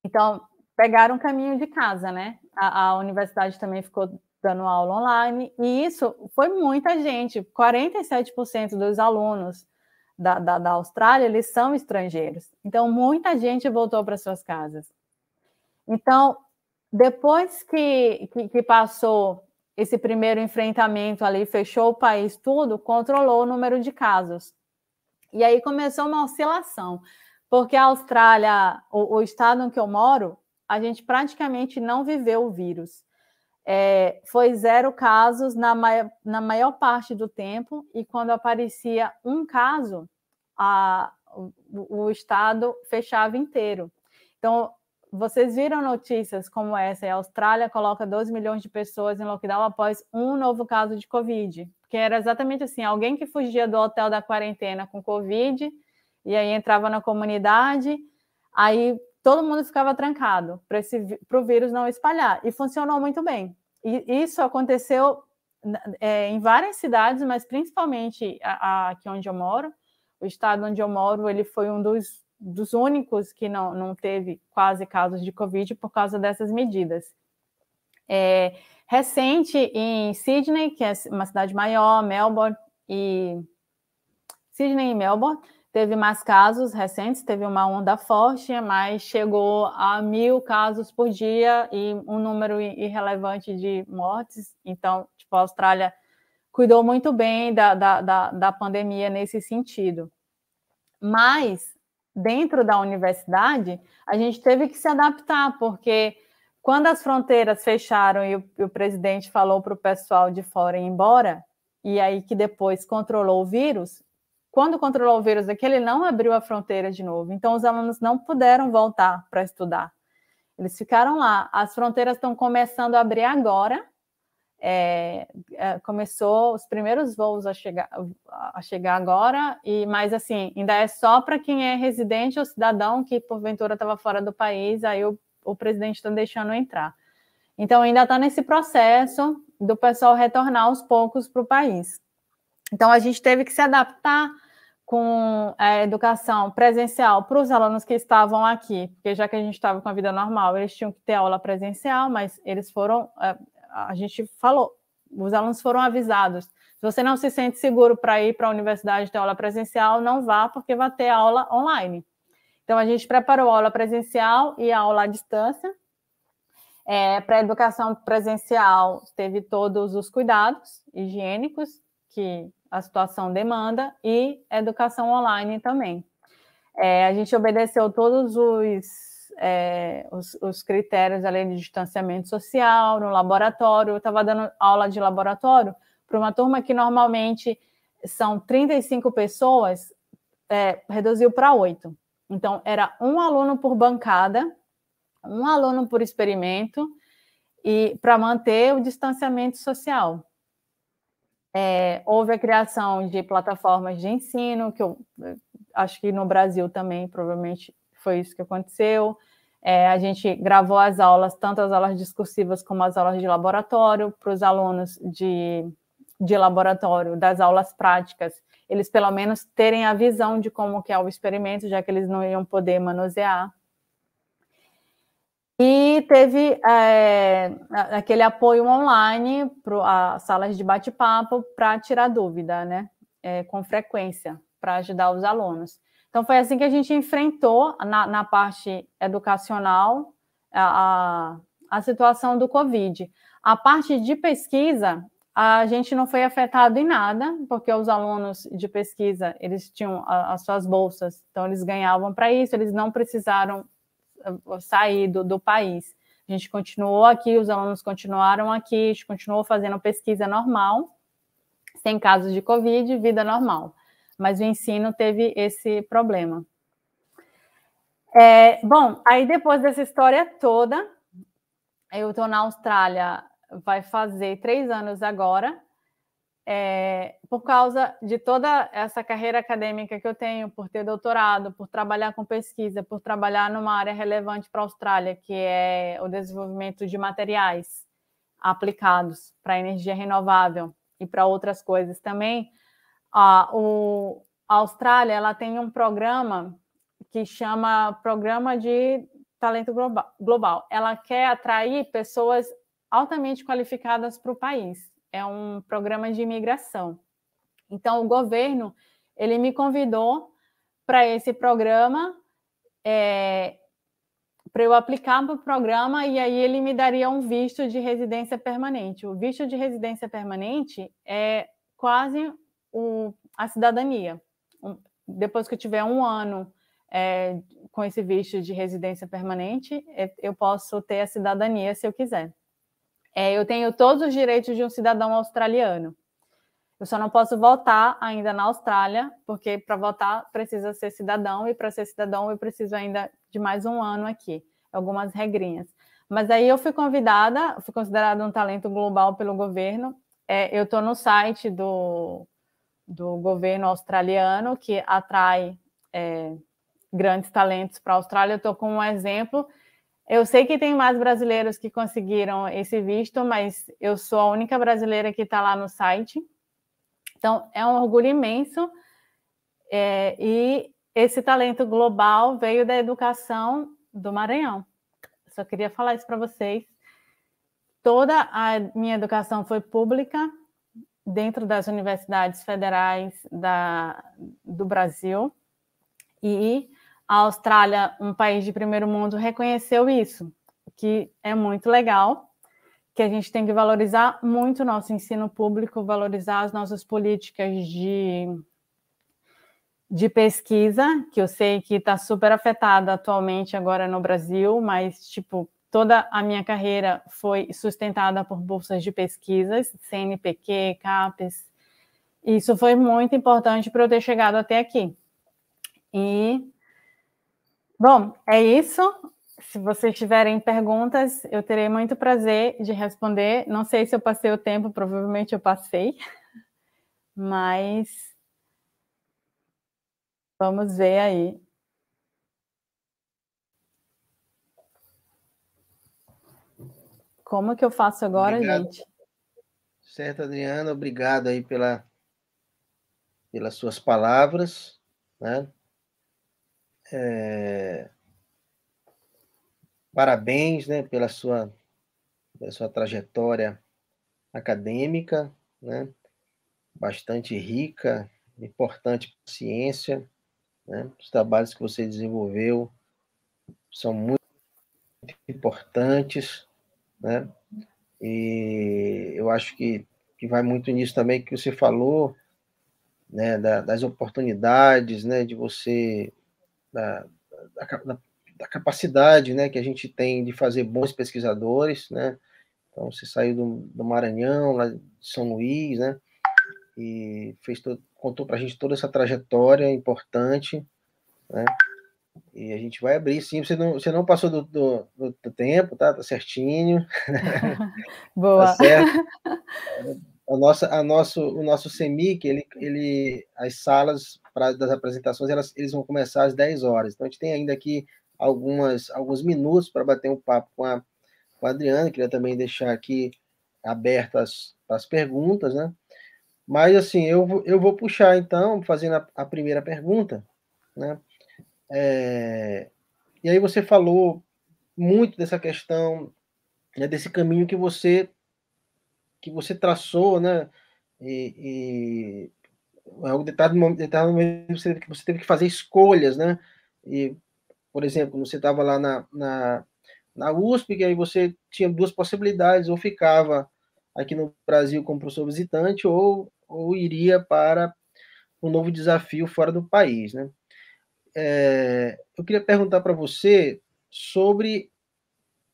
Então, pegaram o caminho de casa, né? A, a, universidade também ficou dando aula online, e isso foi muita gente, 47% dos alunos da, da, da Austrália, eles são estrangeiros. Então, muita gente voltou para suas casas. Então, depois que, que, que, passou esse primeiro enfrentamento ali, fechou o país tudo, controlou o número de casos. E aí começou uma oscilação, porque a Austrália, o, o estado em que eu moro, a gente praticamente não viveu o vírus. É, foi zero casos na, mai na maior parte do tempo, e quando aparecia um caso, a, o, o estado fechava inteiro. Então, vocês viram notícias como essa? A Austrália coloca 12 milhões de pessoas em lockdown após um novo caso de Covid. Que era exatamente assim: alguém que fugia do hotel da quarentena com Covid, e aí entrava na comunidade, aí todo mundo ficava trancado para o vírus não espalhar. E funcionou muito bem. E isso aconteceu é, em várias cidades, mas principalmente a, a, aqui onde eu moro. O estado onde eu moro, ele foi um dos, dos únicos que não, não teve quase casos de Covid por causa dessas medidas. É, recente, em Sydney, que é uma cidade maior, Melbourne e... Sydney e Melbourne, Teve mais casos recentes, teve uma onda forte, mas chegou a mil casos por dia e um número irrelevante de mortes. Então, tipo, a Austrália cuidou muito bem da, da, da, da pandemia nesse sentido. Mas, dentro da universidade, a gente teve que se adaptar, porque quando as fronteiras fecharam e o, e o presidente falou para o pessoal de fora ir embora, e aí que depois controlou o vírus, quando controlou o vírus aqui, ele não abriu a fronteira de novo. Então, os alunos não puderam voltar para estudar. Eles ficaram lá. As fronteiras estão começando a abrir agora. É, é, começou os primeiros voos a chegar, a chegar agora, e mas assim, ainda é só para quem é residente ou cidadão que porventura estava fora do país, aí o, o presidente está deixando entrar. Então ainda está nesse processo do pessoal retornar aos poucos para o país. Então a gente teve que se adaptar com a é, educação presencial para os alunos que estavam aqui, porque já que a gente estava com a vida normal, eles tinham que ter aula presencial, mas eles foram, é, a gente falou, os alunos foram avisados. Se você não se sente seguro para ir para a universidade ter aula presencial, não vá, porque vai ter aula online. Então, a gente preparou a aula presencial e a aula à distância. É, para a educação presencial, teve todos os cuidados higiênicos que a situação demanda, e educação online também. É, a gente obedeceu todos os, é, os, os, critérios além de distanciamento social, no laboratório. Eu estava dando aula de laboratório para uma turma que normalmente são 35 pessoas, é, reduziu para oito Então, era um aluno por bancada, um aluno por experimento, e para manter o distanciamento social. É, houve a criação de plataformas de ensino, que eu acho que no Brasil também provavelmente foi isso que aconteceu. É, a gente gravou as aulas, tanto as aulas discursivas como as aulas de laboratório, para os alunos de, de laboratório, das aulas práticas, eles pelo menos terem a visão de como que é o experimento, já que eles não iam poder manusear. E teve é, aquele apoio online para salas de bate-papo para tirar dúvida, né? É, com frequência, para ajudar os alunos. Então, foi assim que a gente enfrentou, na, na parte educacional, a, a, a situação do Covid. A parte de pesquisa, a gente não foi afetado em nada, porque os alunos de pesquisa, eles tinham a, as suas bolsas, então eles ganhavam para isso, eles não precisaram sair do, do país. A gente continuou aqui, os alunos continuaram aqui, a gente continuou fazendo pesquisa normal, sem casos de Covid, vida normal. Mas o ensino teve esse problema. É, bom, aí depois dessa história toda, eu estou na Austrália, vai fazer três anos agora, é, por causa de toda essa carreira acadêmica que eu tenho, por ter doutorado, por trabalhar com pesquisa, por trabalhar numa área relevante para a Austrália, que é o desenvolvimento de materiais aplicados para energia renovável e para outras coisas também, a, o, a Austrália ela tem um programa que chama Programa de Talento Global. Ela quer atrair pessoas altamente qualificadas para o país é um programa de imigração. Então, o governo ele me convidou para esse programa, é, para eu aplicar para o programa, e aí ele me daria um visto de residência permanente. O visto de residência permanente é quase o, a cidadania. depois que eu tiver um ano é, com esse visto de residência permanente, é, eu posso ter a cidadania se eu quiser. É, eu tenho todos os direitos de um cidadão australiano. Eu só não posso votar ainda na Austrália, porque para votar precisa ser cidadão, e para ser cidadão eu preciso ainda de mais um ano aqui, algumas regrinhas. Mas aí eu fui convidada, fui considerada um talento global pelo governo. É, eu estou no site do, do governo australiano, que atrai é, grandes talentos para a Austrália. Eu estou com um exemplo eu sei que tem mais brasileiros que conseguiram esse visto, mas eu sou a única brasileira que está lá no site. Então, é um orgulho imenso. É, e esse talento global veio da educação do Maranhão. Só queria falar isso para vocês. Toda a minha educação foi pública, dentro das universidades federais da, do Brasil. E a Austrália, um país de primeiro mundo, reconheceu isso, que é muito legal, que a gente tem que valorizar muito o nosso ensino público, valorizar as nossas políticas de, de pesquisa, que eu sei que está super afetada atualmente agora no Brasil, mas, tipo, toda a minha carreira foi sustentada por bolsas de pesquisas, CNPq, CAPES, isso foi muito importante para eu ter chegado até aqui. E Bom, é isso. Se vocês tiverem perguntas, eu terei muito prazer de responder. Não sei se eu passei o tempo, provavelmente eu passei, mas vamos ver aí. Como que eu faço agora, obrigado. gente? Certo, Adriana, obrigado aí pela, pelas suas palavras, né? É... Parabéns né, pela, sua, pela sua trajetória acadêmica, né, bastante rica, importante para a ciência. Né, os trabalhos que você desenvolveu são muito importantes, né? E eu acho que, que vai muito nisso também que você falou, né, das oportunidades, né, de você da, da, da, capacidade né, que a gente tem de fazer bons pesquisadores, né? Então, você saiu do, do Maranhão, lá de São Luís, né? E fez todo, contou para a gente toda essa trajetória importante, né? E a gente vai abrir, sim. Você não, você não passou do, do, do tempo, tá? Tá certinho. Boa. tá certo. A nossa, a nosso, o nosso CEMIC, ele, ele, as salas pra, das apresentações, elas, eles vão começar às 10 horas. Então a gente tem ainda aqui algumas, alguns minutos para bater um papo com a, com a Adriana, queria também deixar aqui abertas as perguntas, né? Mas assim, eu, eu vou puxar então, fazendo a, a primeira pergunta, né? É, e aí você falou muito dessa questão, né, desse caminho que você que você traçou, né? E, é algum detalhe momento, determinado momento que, você teve que fazer escolhas, né? E, por exemplo, você estava lá na, na, na USP, e aí você tinha duas possibilidades, ou ficava aqui no Brasil como professor visitante, ou, ou iria para um novo desafio fora do país, né? É, eu queria perguntar para você sobre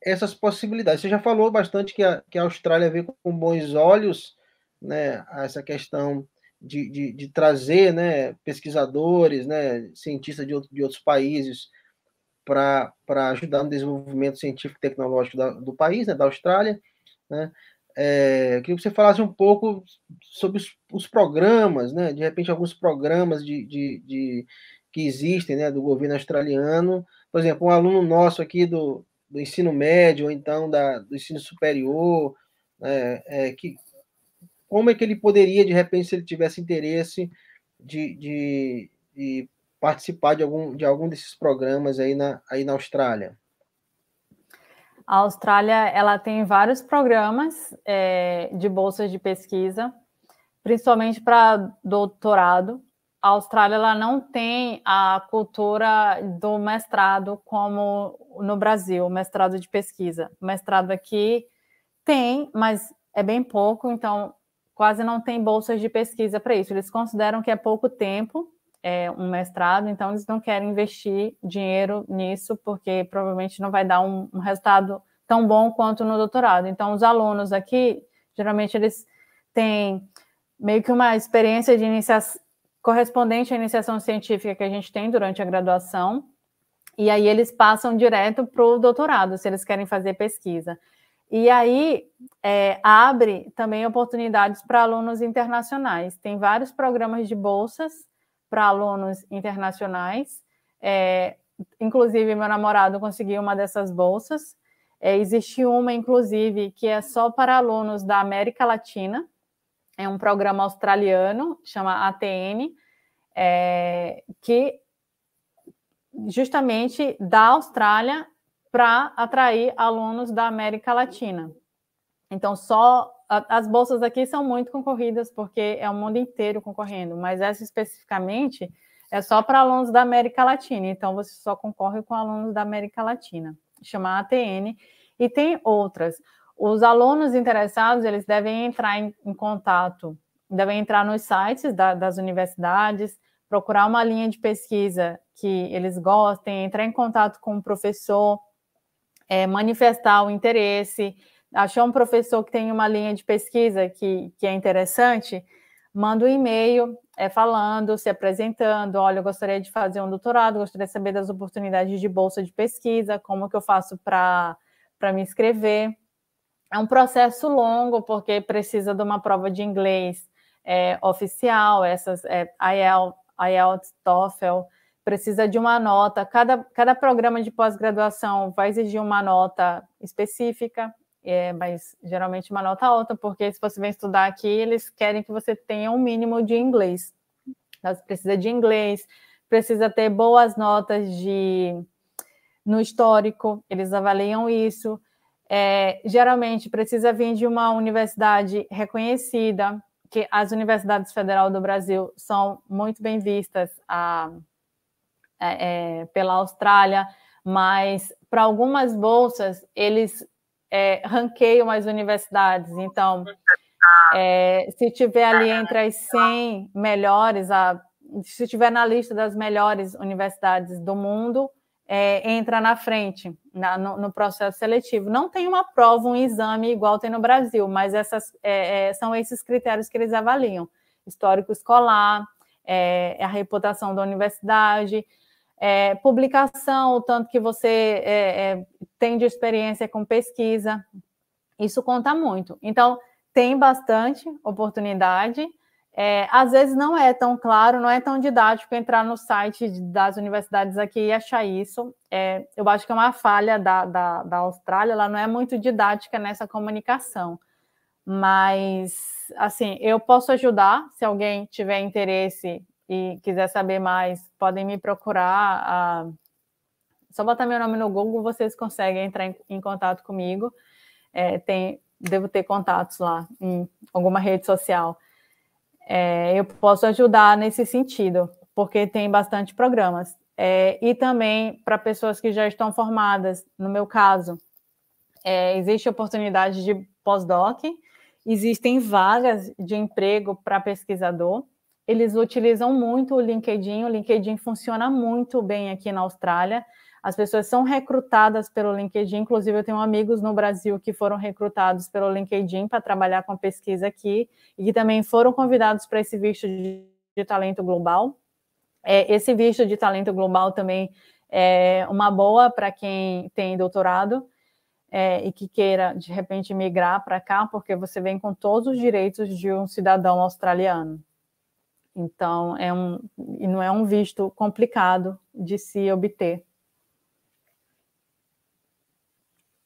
essas possibilidades. Você já falou bastante que a, que a Austrália vê com bons olhos né, essa questão de, de, de, trazer né, pesquisadores, né, cientistas de, outro, de outros países para ajudar no desenvolvimento científico e tecnológico da, do país, né, da Austrália. Né? É, queria que você falasse um pouco sobre os, os programas, né, de repente alguns programas de, de, de, que existem né, do governo australiano. Por exemplo, um aluno nosso aqui do, do ensino médio, ou então da, do ensino superior, né, é, que, como é que ele poderia, de repente, se ele tivesse interesse de, de, de participar de algum, de algum desses programas aí na, aí na Austrália? A Austrália ela tem vários programas é, de bolsas de pesquisa, principalmente para doutorado. A Austrália ela não tem a cultura do mestrado como no Brasil, mestrado de pesquisa. mestrado aqui tem, mas é bem pouco, então quase não tem bolsas de pesquisa para isso. Eles consideram que é pouco tempo é, um mestrado, então eles não querem investir dinheiro nisso, porque provavelmente não vai dar um, um resultado tão bom quanto no doutorado. Então, os alunos aqui, geralmente, eles têm meio que uma experiência de iniciação correspondente à iniciação científica que a gente tem durante a graduação, e aí eles passam direto para o doutorado, se eles querem fazer pesquisa. E aí é, abre também oportunidades para alunos internacionais. Tem vários programas de bolsas para alunos internacionais. É, inclusive, meu namorado conseguiu uma dessas bolsas. É, existe uma, inclusive, que é só para alunos da América Latina. É um programa australiano, chama ATN, é, que justamente da Austrália para atrair alunos da América Latina. Então, só a, as bolsas aqui são muito concorridas porque é o mundo inteiro concorrendo, mas essa especificamente é só para alunos da América Latina. Então, você só concorre com alunos da América Latina, chama ATN, e tem outras. Os alunos interessados, eles devem entrar em, em contato, devem entrar nos sites da, das universidades, procurar uma linha de pesquisa que eles gostem, entrar em contato com o professor, é, manifestar o interesse, achou um professor que tem uma linha de pesquisa que, que é interessante, manda um e-mail é, falando, se apresentando, olha, eu gostaria de fazer um doutorado, gostaria de saber das oportunidades de bolsa de pesquisa, como que eu faço para me inscrever. É um processo longo, porque precisa de uma prova de inglês é, oficial, essas é, IELTS, IELTS TOEFL, precisa de uma nota, cada, cada programa de pós-graduação vai exigir uma nota específica, é, mas geralmente uma nota alta, porque se você vem estudar aqui, eles querem que você tenha um mínimo de inglês. Então, você precisa de inglês, precisa ter boas notas de no histórico, eles avaliam isso. É, geralmente precisa vir de uma universidade reconhecida, que as universidades federal do Brasil são muito bem vistas. A, é, é, pela Austrália, mas para algumas bolsas eles é, ranqueiam as universidades. Então, é, se tiver ali entre as 100 melhores, a, se tiver na lista das melhores universidades do mundo, é, entra na frente na, no, no, processo seletivo. Não tem uma prova, um exame igual tem no Brasil, mas essas, é, é são esses critérios que eles avaliam: histórico escolar, é, a reputação da universidade, é, publicação, o tanto que você é, é, tem de experiência com pesquisa, isso conta muito. Então, tem bastante oportunidade. É, às vezes não é tão claro, não é tão didático entrar no site das universidades aqui e achar isso. É, eu acho que é uma falha da, da, da, Austrália, ela não é muito didática nessa comunicação. Mas, assim, eu posso ajudar se alguém tiver interesse e quiser saber mais, podem me procurar. Uh, só botar meu nome no Google, vocês conseguem entrar em, em contato comigo. É, tem, devo ter contatos lá em alguma rede social. É, eu posso ajudar nesse sentido, porque tem bastante programas. É, e também para pessoas que já estão formadas, no meu caso, é, existe oportunidade de pós-doc, existem vagas de emprego para pesquisador eles utilizam muito o LinkedIn. O LinkedIn funciona muito bem aqui na Austrália. As pessoas são recrutadas pelo LinkedIn. Inclusive, eu tenho amigos no Brasil que foram recrutados pelo LinkedIn para trabalhar com pesquisa aqui e que também foram convidados para esse visto de, de talento global. É, esse visto de talento global também é uma boa para quem tem doutorado. É, e que queira de repente migrar para cá, porque você vem com todos os direitos de um cidadão australiano. Então, é um, e não é um visto complicado de se obter.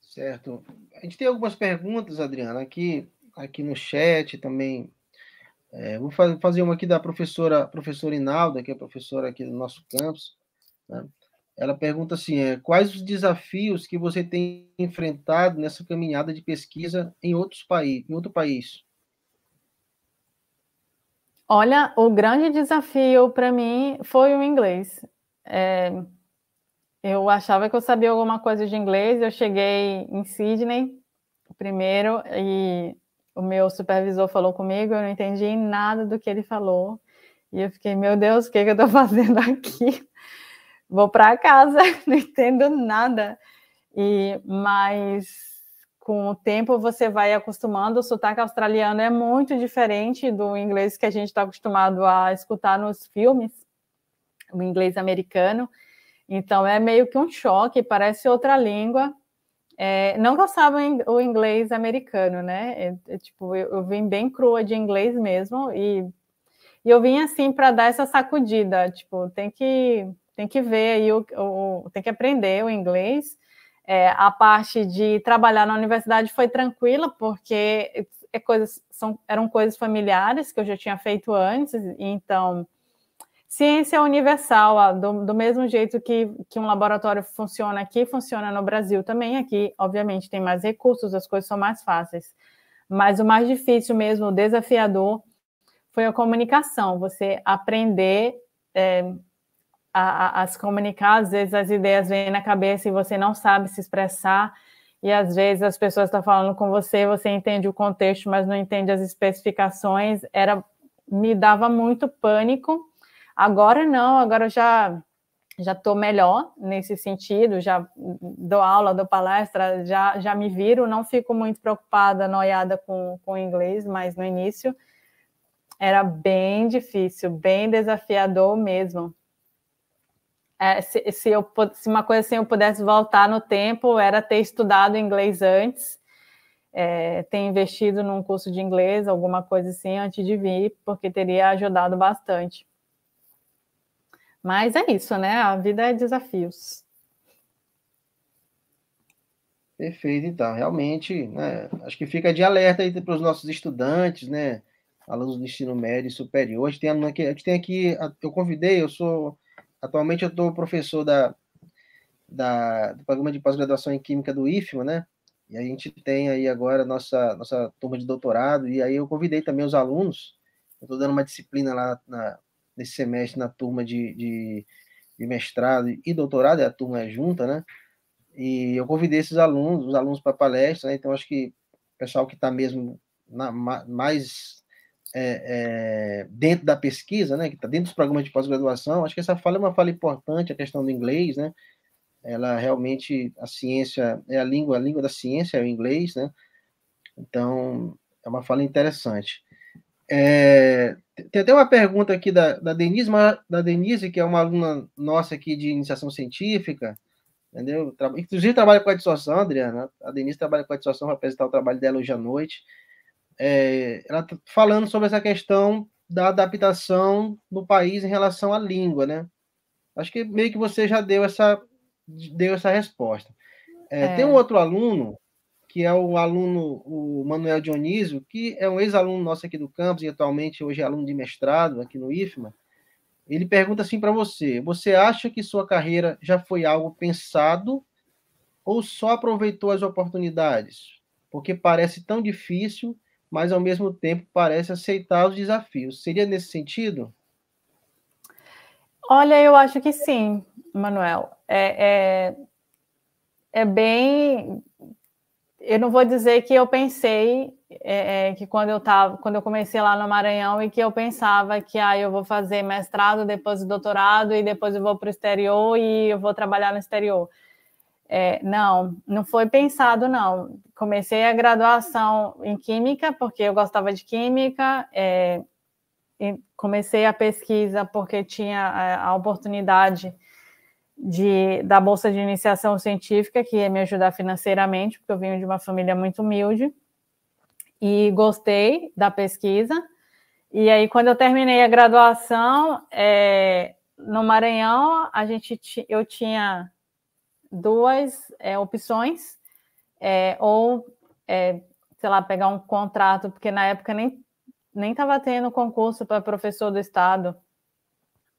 Certo. A gente tem algumas perguntas, Adriana, aqui, aqui no chat também. É, vou fazer uma aqui da professora, professora Inalda, que é professora aqui do nosso campus. Né? Ela pergunta assim: é, quais os desafios que você tem enfrentado nessa caminhada de pesquisa em outros países, em outro país? Olha, o grande desafio para mim foi o inglês. É, eu achava que eu sabia alguma coisa de inglês, eu cheguei em Sydney primeiro e o meu supervisor falou comigo, eu não entendi nada do que ele falou. E eu fiquei, meu Deus, o que, que eu estou fazendo aqui? Vou para casa, não entendo nada. E mas com o tempo você vai acostumando. O sotaque australiano é muito diferente do inglês que a gente está acostumado a escutar nos filmes, o inglês americano. Então é meio que um choque, parece outra língua. É, não gostava o inglês americano, né? É, é, tipo, eu, eu, vim bem crua de inglês mesmo e, e eu vim assim para dar essa sacudida, tipo, tem que tem que ver aí o, o tem que aprender o inglês é, a parte de trabalhar na universidade foi tranquila, porque é coisas, são, eram coisas familiares que eu já tinha feito antes, então ciência é universal, do, do mesmo jeito que, que um laboratório funciona aqui, funciona no Brasil também. Aqui, obviamente, tem mais recursos, as coisas são mais fáceis. Mas o mais difícil mesmo, o desafiador, foi a comunicação, você aprender é, a, a, a se comunicar, às vezes as ideias vêm na cabeça e você não sabe se expressar, e às vezes as pessoas estão falando com você, você entende o contexto, mas não entende as especificações, era me dava muito pânico. Agora não, agora eu já já estou melhor nesse sentido, já dou aula, dou palestra, já, já me viro, não fico muito preocupada, noiada com, com o inglês, mas no início era bem difícil, bem desafiador mesmo é, se, se, eu, se uma coisa assim eu pudesse voltar no tempo, era ter estudado inglês antes, é, ter investido num curso de inglês, alguma coisa assim, antes de vir, porque teria ajudado bastante. Mas é isso, né? A vida é desafios. Perfeito, então, realmente, né, acho que fica de alerta aí para os nossos estudantes, né, alunos do ensino médio e superior, a gente tem, a gente tem aqui, eu convidei, eu sou Atualmente eu estou professor da, da, do programa de pós-graduação em Química do IFMA, né? E a gente tem aí agora nossa nossa turma de doutorado, e aí eu convidei também os alunos, eu estou dando uma disciplina lá na, nesse semestre na turma de, de, de mestrado e doutorado, é a turma é junta, né? E eu convidei esses alunos, os alunos para palestra, né? então acho que o pessoal que está mesmo na, mais é, é, dentro da pesquisa, né, que está dentro dos programas de pós-graduação, acho que essa fala é uma fala importante, a questão do inglês, né, ela realmente, a ciência é a língua, a língua da ciência é o inglês, né, então é uma fala interessante. É, tem até uma pergunta aqui da, da, Denise, da Denise, que é uma aluna nossa aqui de iniciação científica, entendeu? Inclusive trabalha com a distorção, Adriana, a Denise trabalha com a distorção, vai apresentar o trabalho dela hoje à noite, é, ela tá falando sobre essa questão da adaptação no país em relação à língua, né? Acho que meio que você já deu essa, deu essa resposta. É, é. Tem um outro aluno, que é o aluno, o Manuel Dionísio, que é um ex-aluno nosso aqui do campus e atualmente hoje é aluno de mestrado aqui no IFMA. Ele pergunta assim para você: você acha que sua carreira já foi algo pensado ou só aproveitou as oportunidades? Porque parece tão difícil mas ao mesmo tempo parece aceitar os desafios. Seria nesse sentido? Olha, eu acho que sim, Manuel. É, é, é bem. Eu não vou dizer que eu pensei é, é que quando eu tava, quando eu comecei lá no Maranhão e que eu pensava que ah, eu vou fazer mestrado, depois doutorado e depois eu vou para o exterior e eu vou trabalhar no exterior. É, não, não foi pensado, não. Comecei a graduação em Química, porque eu gostava de Química, é, comecei a pesquisa porque tinha a, é, a oportunidade de, da Bolsa de Iniciação Científica, que ia me ajudar financeiramente, porque eu venho de uma família muito humilde, e gostei da pesquisa. E aí, quando eu terminei a graduação, é, no Maranhão, a gente eu tinha duas é, opções, é, ou, é, sei lá, pegar um contrato, porque na época nem nem estava tendo concurso para professor do estado,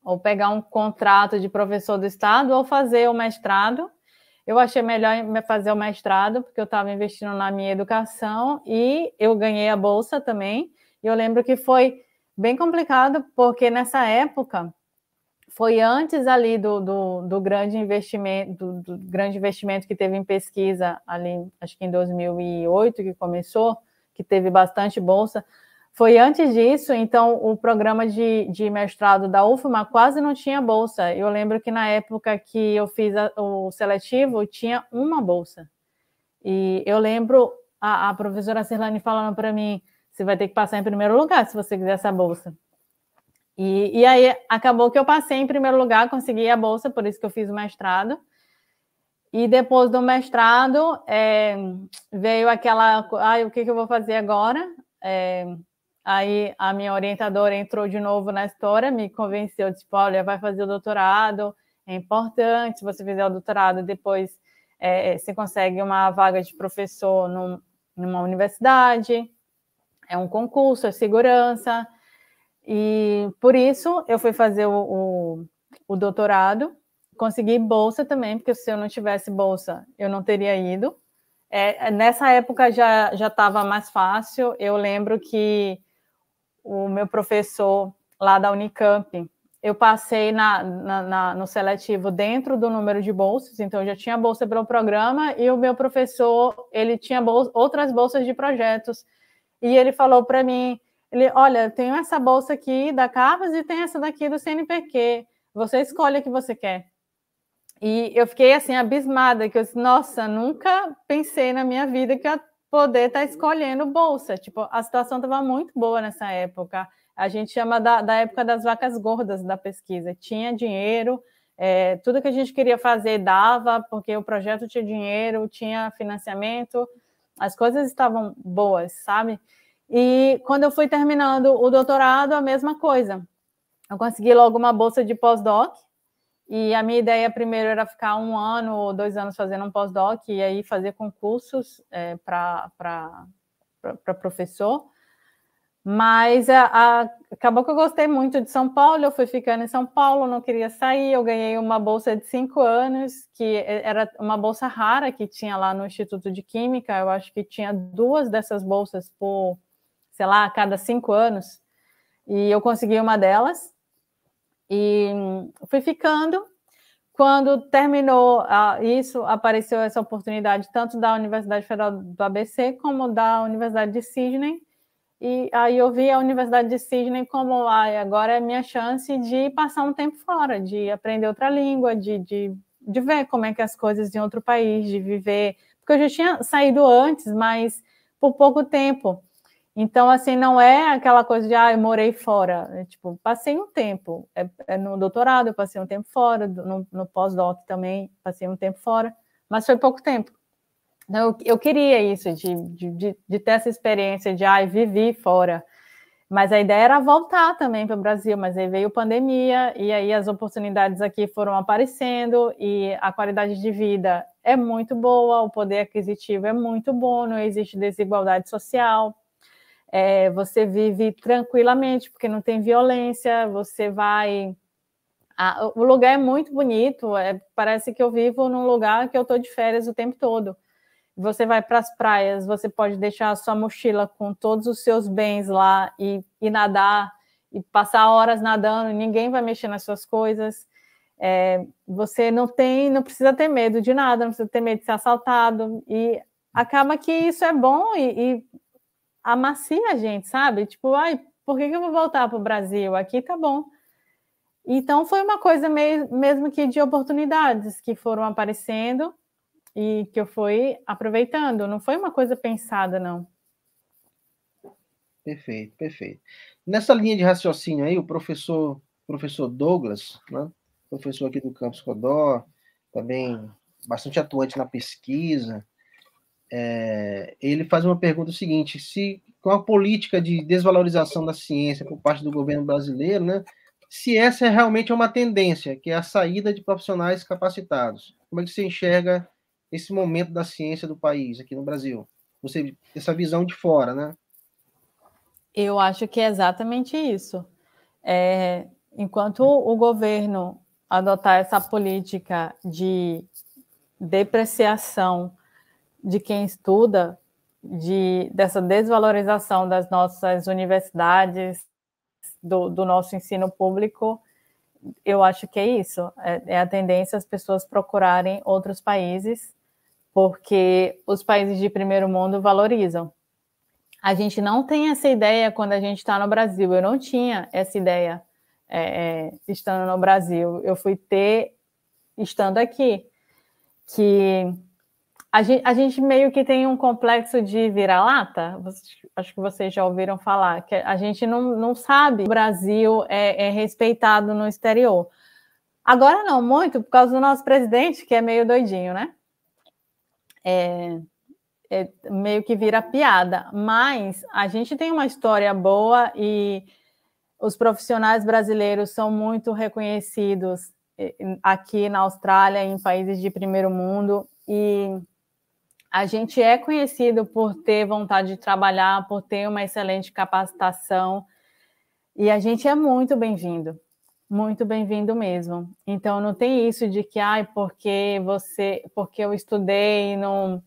ou pegar um contrato de professor do estado, ou fazer o mestrado. Eu achei melhor fazer o mestrado, porque eu estava investindo na minha educação e eu ganhei a bolsa também. E eu lembro que foi bem complicado, porque nessa época foi antes ali do, do, do grande investimento do, do, grande investimento que teve em pesquisa ali acho que em 2008 que começou que teve bastante bolsa foi antes disso então o programa de, de mestrado da UFMA quase não tinha bolsa eu lembro que na época que eu fiz a, o seletivo tinha uma bolsa e eu lembro a, a professora Cirlane falando para mim você vai ter que passar em primeiro lugar se você quiser essa bolsa e, e aí acabou que eu passei em primeiro lugar, consegui a bolsa, por isso que eu fiz o mestrado. E depois do mestrado é, veio aquela, ai, o que, que eu vou fazer agora? É, aí a minha orientadora entrou de novo na história, me convenceu, disse, tipo, olha, vai fazer o doutorado, é importante, se você fizer o doutorado, depois é, é, você consegue uma vaga de professor num, numa universidade, é um concurso, é segurança, e por isso eu fui fazer o, o, o doutorado, consegui bolsa também, porque se eu não tivesse bolsa, eu não teria ido. É, nessa época já já estava mais fácil. Eu lembro que o meu professor lá da Unicamp, eu passei na, na, na, no seletivo dentro do número de bolsas, então eu já tinha bolsa para o programa e o meu professor ele tinha bolsa, outras bolsas de projetos e ele falou para mim ele, olha, tem essa bolsa aqui da Carvas e tem essa daqui do CNPq. Você escolhe o que você quer. E eu fiquei assim abismada que eu disse, nossa, nunca pensei na minha vida que eu poder estar tá escolhendo bolsa. Tipo, a situação estava muito boa nessa época. A gente chama da, da época das vacas gordas da pesquisa. Tinha dinheiro, é, tudo que a gente queria fazer dava, porque o projeto tinha dinheiro, tinha financiamento, as coisas estavam boas, sabe? E quando eu fui terminando o doutorado, a mesma coisa. Eu consegui logo uma bolsa de pós-doc, e a minha ideia primeiro era ficar um ano ou dois anos fazendo um pós-doc e aí fazer concursos é, para professor. Mas a, a, acabou que eu gostei muito de São Paulo, eu fui ficando em São Paulo, não queria sair. Eu ganhei uma bolsa de cinco anos, que era uma bolsa rara que tinha lá no Instituto de Química. Eu acho que tinha duas dessas bolsas por sei lá, a cada cinco anos. E eu consegui uma delas. E fui ficando. Quando terminou ah, isso, apareceu essa oportunidade tanto da Universidade Federal do ABC como da Universidade de Sydney. E aí eu vi a Universidade de Sydney como ah, agora é minha chance de passar um tempo fora, de aprender outra língua, de, de, de ver como é que as coisas em outro país, de viver. Porque eu já tinha saído antes, mas por pouco tempo. Então, assim, não é aquela coisa de, ah, eu morei fora. É, tipo, passei um tempo. É, é, no doutorado, eu passei um tempo fora. No, no pós-doc também, passei um tempo fora. Mas foi pouco tempo. Então, eu, eu queria isso, de, de, de, ter essa experiência de, ah, vivi fora. Mas a ideia era voltar também para o Brasil, mas aí veio pandemia, e aí as oportunidades aqui foram aparecendo, e a qualidade de vida é muito boa, o poder aquisitivo é muito bom, não existe desigualdade social, é, você vive tranquilamente, porque não tem violência, você vai. o lugar é muito bonito, é, parece que eu vivo num lugar que eu estou de férias o tempo todo. Você vai para as praias, você pode deixar a sua mochila com todos os seus bens lá e, e nadar, e passar horas nadando, ninguém vai mexer nas suas coisas. É, você não tem, não precisa ter medo de nada, não precisa ter medo de ser assaltado, e acaba que isso é bom e, e amacia a gente, sabe? Tipo, ai, por que, que eu vou voltar para o Brasil? Aqui tá bom. Então foi uma coisa meio, mesmo que de oportunidades que foram aparecendo e que eu fui aproveitando. Não foi uma coisa pensada, não. Perfeito, perfeito. Nessa linha de raciocínio aí, o professor, professor Douglas, né? professor aqui do Campus Codó, também bastante atuante na pesquisa, é, ele faz uma pergunta seguinte: se com a política de desvalorização da ciência por parte do governo brasileiro, né, se essa é realmente é uma tendência, que é a saída de profissionais capacitados, como é que você enxerga esse momento da ciência do país aqui no Brasil? Você essa visão de fora, né? Eu acho que é exatamente isso. É, enquanto o governo adotar essa política de depreciação de quem estuda, de, dessa desvalorização das nossas universidades, do, do nosso ensino público, eu acho que é isso. É, é a tendência as pessoas procurarem outros países, porque os países de primeiro mundo valorizam. A gente não tem essa ideia quando a gente está no Brasil. Eu não tinha essa ideia é, é, estando no Brasil. Eu fui ter estando aqui, que a gente, a gente, meio que tem um complexo de vira-lata, acho que vocês já ouviram falar, que a gente não, não sabe o Brasil é, é, respeitado no exterior. Agora não, muito, por causa do nosso presidente, que é meio doidinho, né? É, é, meio que vira piada, mas a gente tem uma história boa e os profissionais brasileiros são muito reconhecidos eh, aqui na Austrália, em países de primeiro mundo, e a gente é conhecido por ter vontade de trabalhar, por ter uma excelente capacitação, e a gente é muito bem-vindo, muito bem-vindo mesmo. Então não tem isso de que ai, porque você, porque eu estudei no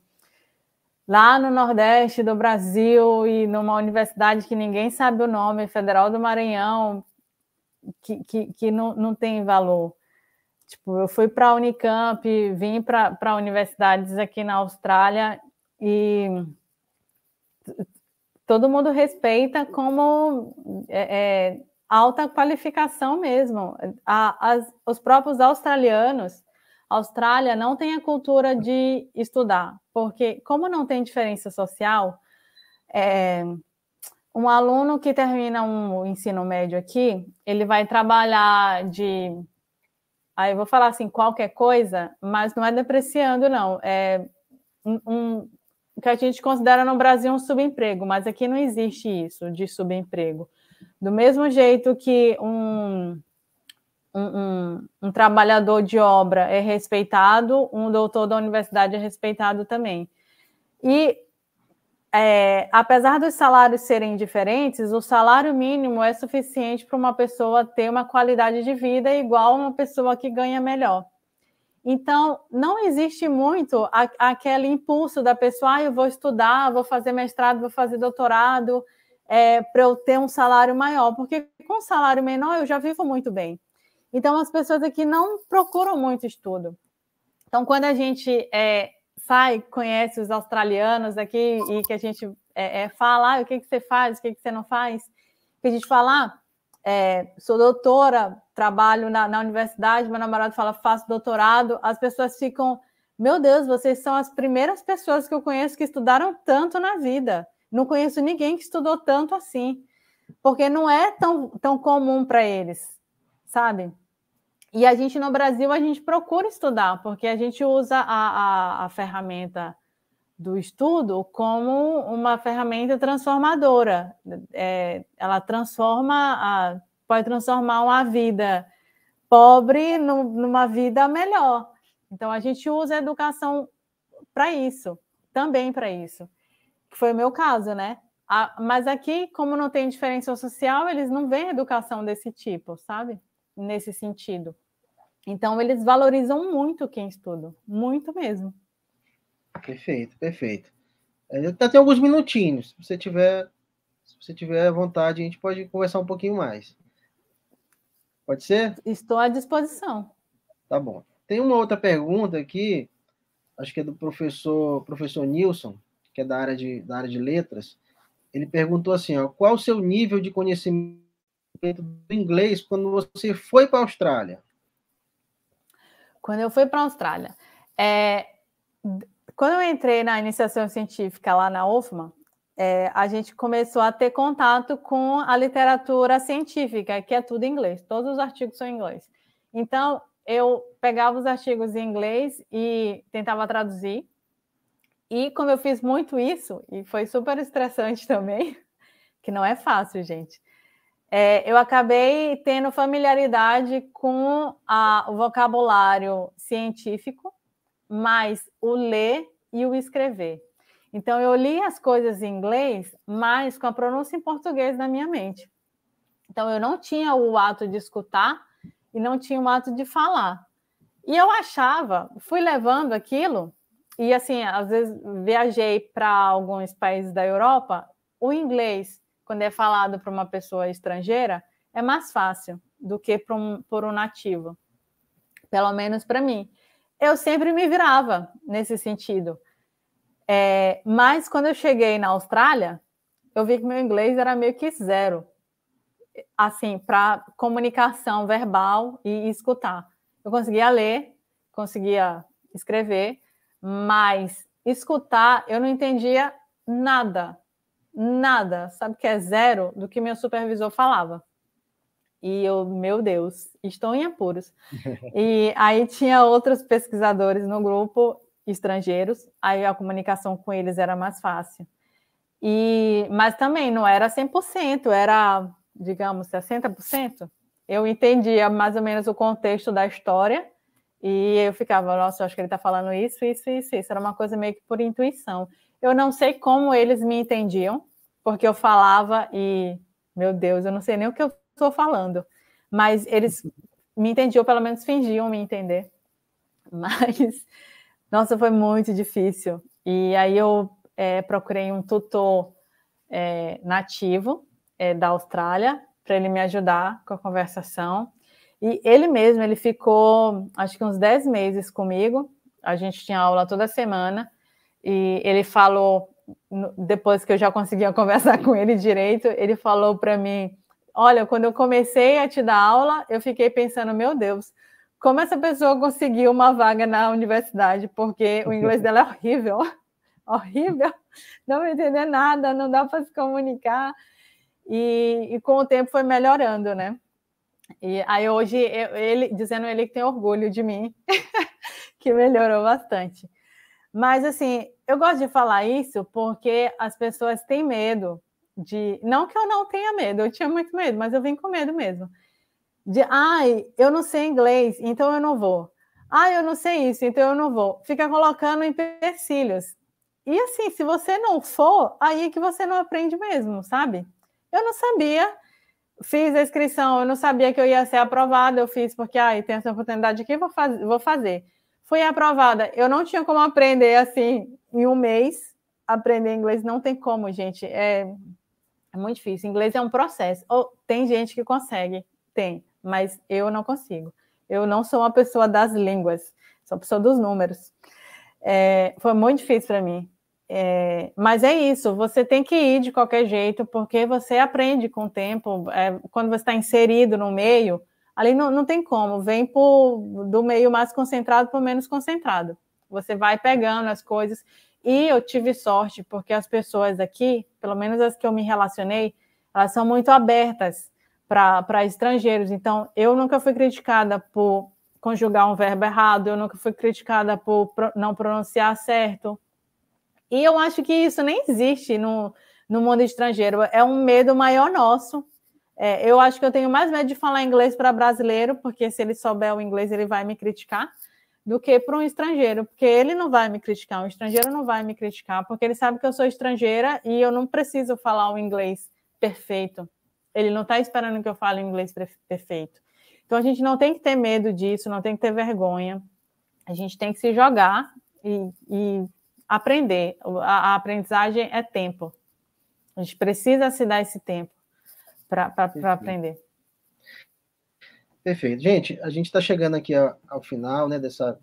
lá no Nordeste do Brasil e numa universidade que ninguém sabe o nome, Federal do Maranhão, que, que, que não, não tem valor. Tipo, eu fui para a Unicamp, vim para universidades aqui na Austrália e todo mundo respeita como é, é, alta qualificação mesmo. A, as, os próprios australianos, a Austrália não tem a cultura de estudar, porque como não tem diferença social, é, um aluno que termina um ensino médio aqui, ele vai trabalhar de Aí eu vou falar assim, qualquer coisa, mas não é depreciando, não. É um, um que a gente considera no Brasil um subemprego, mas aqui não existe isso de subemprego. Do mesmo jeito que um, um, um, um, trabalhador de obra é respeitado, um doutor da universidade é respeitado também. E é, apesar dos salários serem diferentes, o salário mínimo é suficiente para uma pessoa ter uma qualidade de vida igual a uma pessoa que ganha melhor. Então, não existe muito a, aquele impulso da pessoa, ah, eu vou estudar, vou fazer mestrado, vou fazer doutorado, é, para eu ter um salário maior, porque com salário menor eu já vivo muito bem. Então, as pessoas aqui não procuram muito estudo. Então, quando a gente é, sai, conhece os australianos aqui e que a gente é, é, fala ah, o que, que você faz, o que, que você não faz, que a gente fala, ah, é, sou doutora, trabalho na, na universidade, meu namorado fala, faço doutorado, as pessoas ficam, meu Deus, vocês são as primeiras pessoas que eu conheço que estudaram tanto na vida. Não conheço ninguém que estudou tanto assim, porque não é tão, tão comum para eles, sabe? E a gente no Brasil a gente procura estudar, porque a gente usa a, a, a ferramenta do estudo como uma ferramenta transformadora. É, ela transforma, a, pode transformar uma vida pobre no, numa vida melhor. Então a gente usa a educação para isso, também para isso. Que foi o meu caso, né? A, mas aqui, como não tem diferença social, eles não veem educação desse tipo, sabe? Nesse sentido. Então, eles valorizam muito quem estuda, muito mesmo. Perfeito, perfeito. Até tá, tem alguns minutinhos. Se você tiver, se você tiver vontade, a gente pode conversar um pouquinho mais. Pode ser? Estou à disposição. Tá bom. Tem uma outra pergunta aqui, acho que é do professor, professor Nilson, que é da área de, da área de letras. Ele perguntou assim: ó, qual o seu nível de conhecimento do inglês quando você foi para a Austrália? Quando eu fui para a Austrália, é, quando eu entrei na iniciação científica lá na UFMA, é, a gente começou a ter contato com a literatura científica, que é tudo em inglês, todos os artigos são em inglês. Então, eu pegava os artigos em inglês e tentava traduzir. E como eu fiz muito isso, e foi super estressante também, que não é fácil, gente é, eu acabei tendo familiaridade com a, o vocabulário científico, mas o ler e o escrever. Então, eu li as coisas em inglês, mas com a pronúncia em português na minha mente. Então, eu não tinha o ato de escutar e não tinha o ato de falar. E eu achava, fui levando aquilo, e assim, às vezes viajei para alguns países da Europa, o inglês quando é falado para uma pessoa estrangeira, é mais fácil do que para um, por um nativo, pelo menos para mim. Eu sempre me virava nesse sentido. É, mas quando eu cheguei na Austrália, eu vi que meu inglês era meio que zero, assim, para comunicação verbal e escutar. Eu conseguia ler, conseguia escrever, mas escutar eu não entendia nada nada, sabe que é zero do que meu supervisor falava. E eu, meu Deus, estou em apuros. e aí tinha outros pesquisadores no grupo, estrangeiros, aí a comunicação com eles era mais fácil. E, mas também não era 100%, era, digamos, 60%. Eu entendia mais ou menos o contexto da história e eu ficava, nossa, eu acho que ele está falando isso, isso, isso, isso. Era uma coisa meio que por intuição. Eu não sei como eles me entendiam, porque eu falava e, meu Deus, eu não sei nem o que eu estou falando. Mas eles me entendiam, pelo menos fingiam me entender. Mas, nossa, foi muito difícil. E aí eu é, procurei um tutor é, nativo é, da Austrália para ele me ajudar com a conversação. E ele mesmo, ele ficou, acho que uns 10 meses comigo. A gente tinha aula toda semana. E ele falou, depois que eu já conseguia conversar com ele direito, ele falou para mim: Olha, quando eu comecei a te dar aula, eu fiquei pensando, meu Deus, como essa pessoa conseguiu uma vaga na universidade, porque o inglês dela é horrível, horrível, não vai entender nada, não dá para se comunicar. E, e, com o tempo foi melhorando, né? E aí hoje eu, ele dizendo ele que tem orgulho de mim, que melhorou bastante. Mas, assim, eu gosto de falar isso porque as pessoas têm medo de. Não que eu não tenha medo, eu tinha muito medo, mas eu vim com medo mesmo. De, ai, eu não sei inglês, então eu não vou. Ai, eu não sei isso, então eu não vou. Fica colocando empecilhos. E assim, se você não for, aí é que você não aprende mesmo, sabe? Eu não sabia, fiz a inscrição, eu não sabia que eu ia ser aprovada, eu fiz porque, ai, tem essa oportunidade aqui, vou, faz, vou fazer. Fui aprovada. Eu não tinha como aprender assim em um mês. Aprender inglês não tem como, gente. É, é muito difícil. Inglês é um processo. Ou, tem gente que consegue, tem, mas eu não consigo. Eu não sou uma pessoa das línguas, sou uma pessoa dos números. É, foi muito difícil para mim. É, mas é isso, você tem que ir de qualquer jeito, porque você aprende com o tempo. É, quando você está inserido no meio, ali não, não tem como, vem por, do meio mais concentrado para o menos concentrado. Você vai pegando as coisas. E eu tive sorte, porque as pessoas aqui, pelo menos as que eu me relacionei, elas são muito abertas para estrangeiros. Então, eu nunca fui criticada por conjugar um verbo errado, eu nunca fui criticada por não pronunciar certo. E eu acho que isso nem existe no, no mundo estrangeiro. É um medo maior nosso é, eu acho que eu tenho mais medo de falar inglês para brasileiro, porque se ele souber o inglês, ele vai me criticar, do que para um estrangeiro, porque ele não vai me criticar, o estrangeiro não vai me criticar, porque ele sabe que eu sou estrangeira e eu não preciso falar o inglês perfeito. Ele não está esperando que eu fale inglês perfeito. Então a gente não tem que ter medo disso, não tem que ter vergonha. A gente tem que se jogar e, e aprender. A, a aprendizagem é tempo. A gente precisa se dar esse tempo para aprender. Perfeito. Gente, a gente está chegando aqui ao, ao, final né, dessa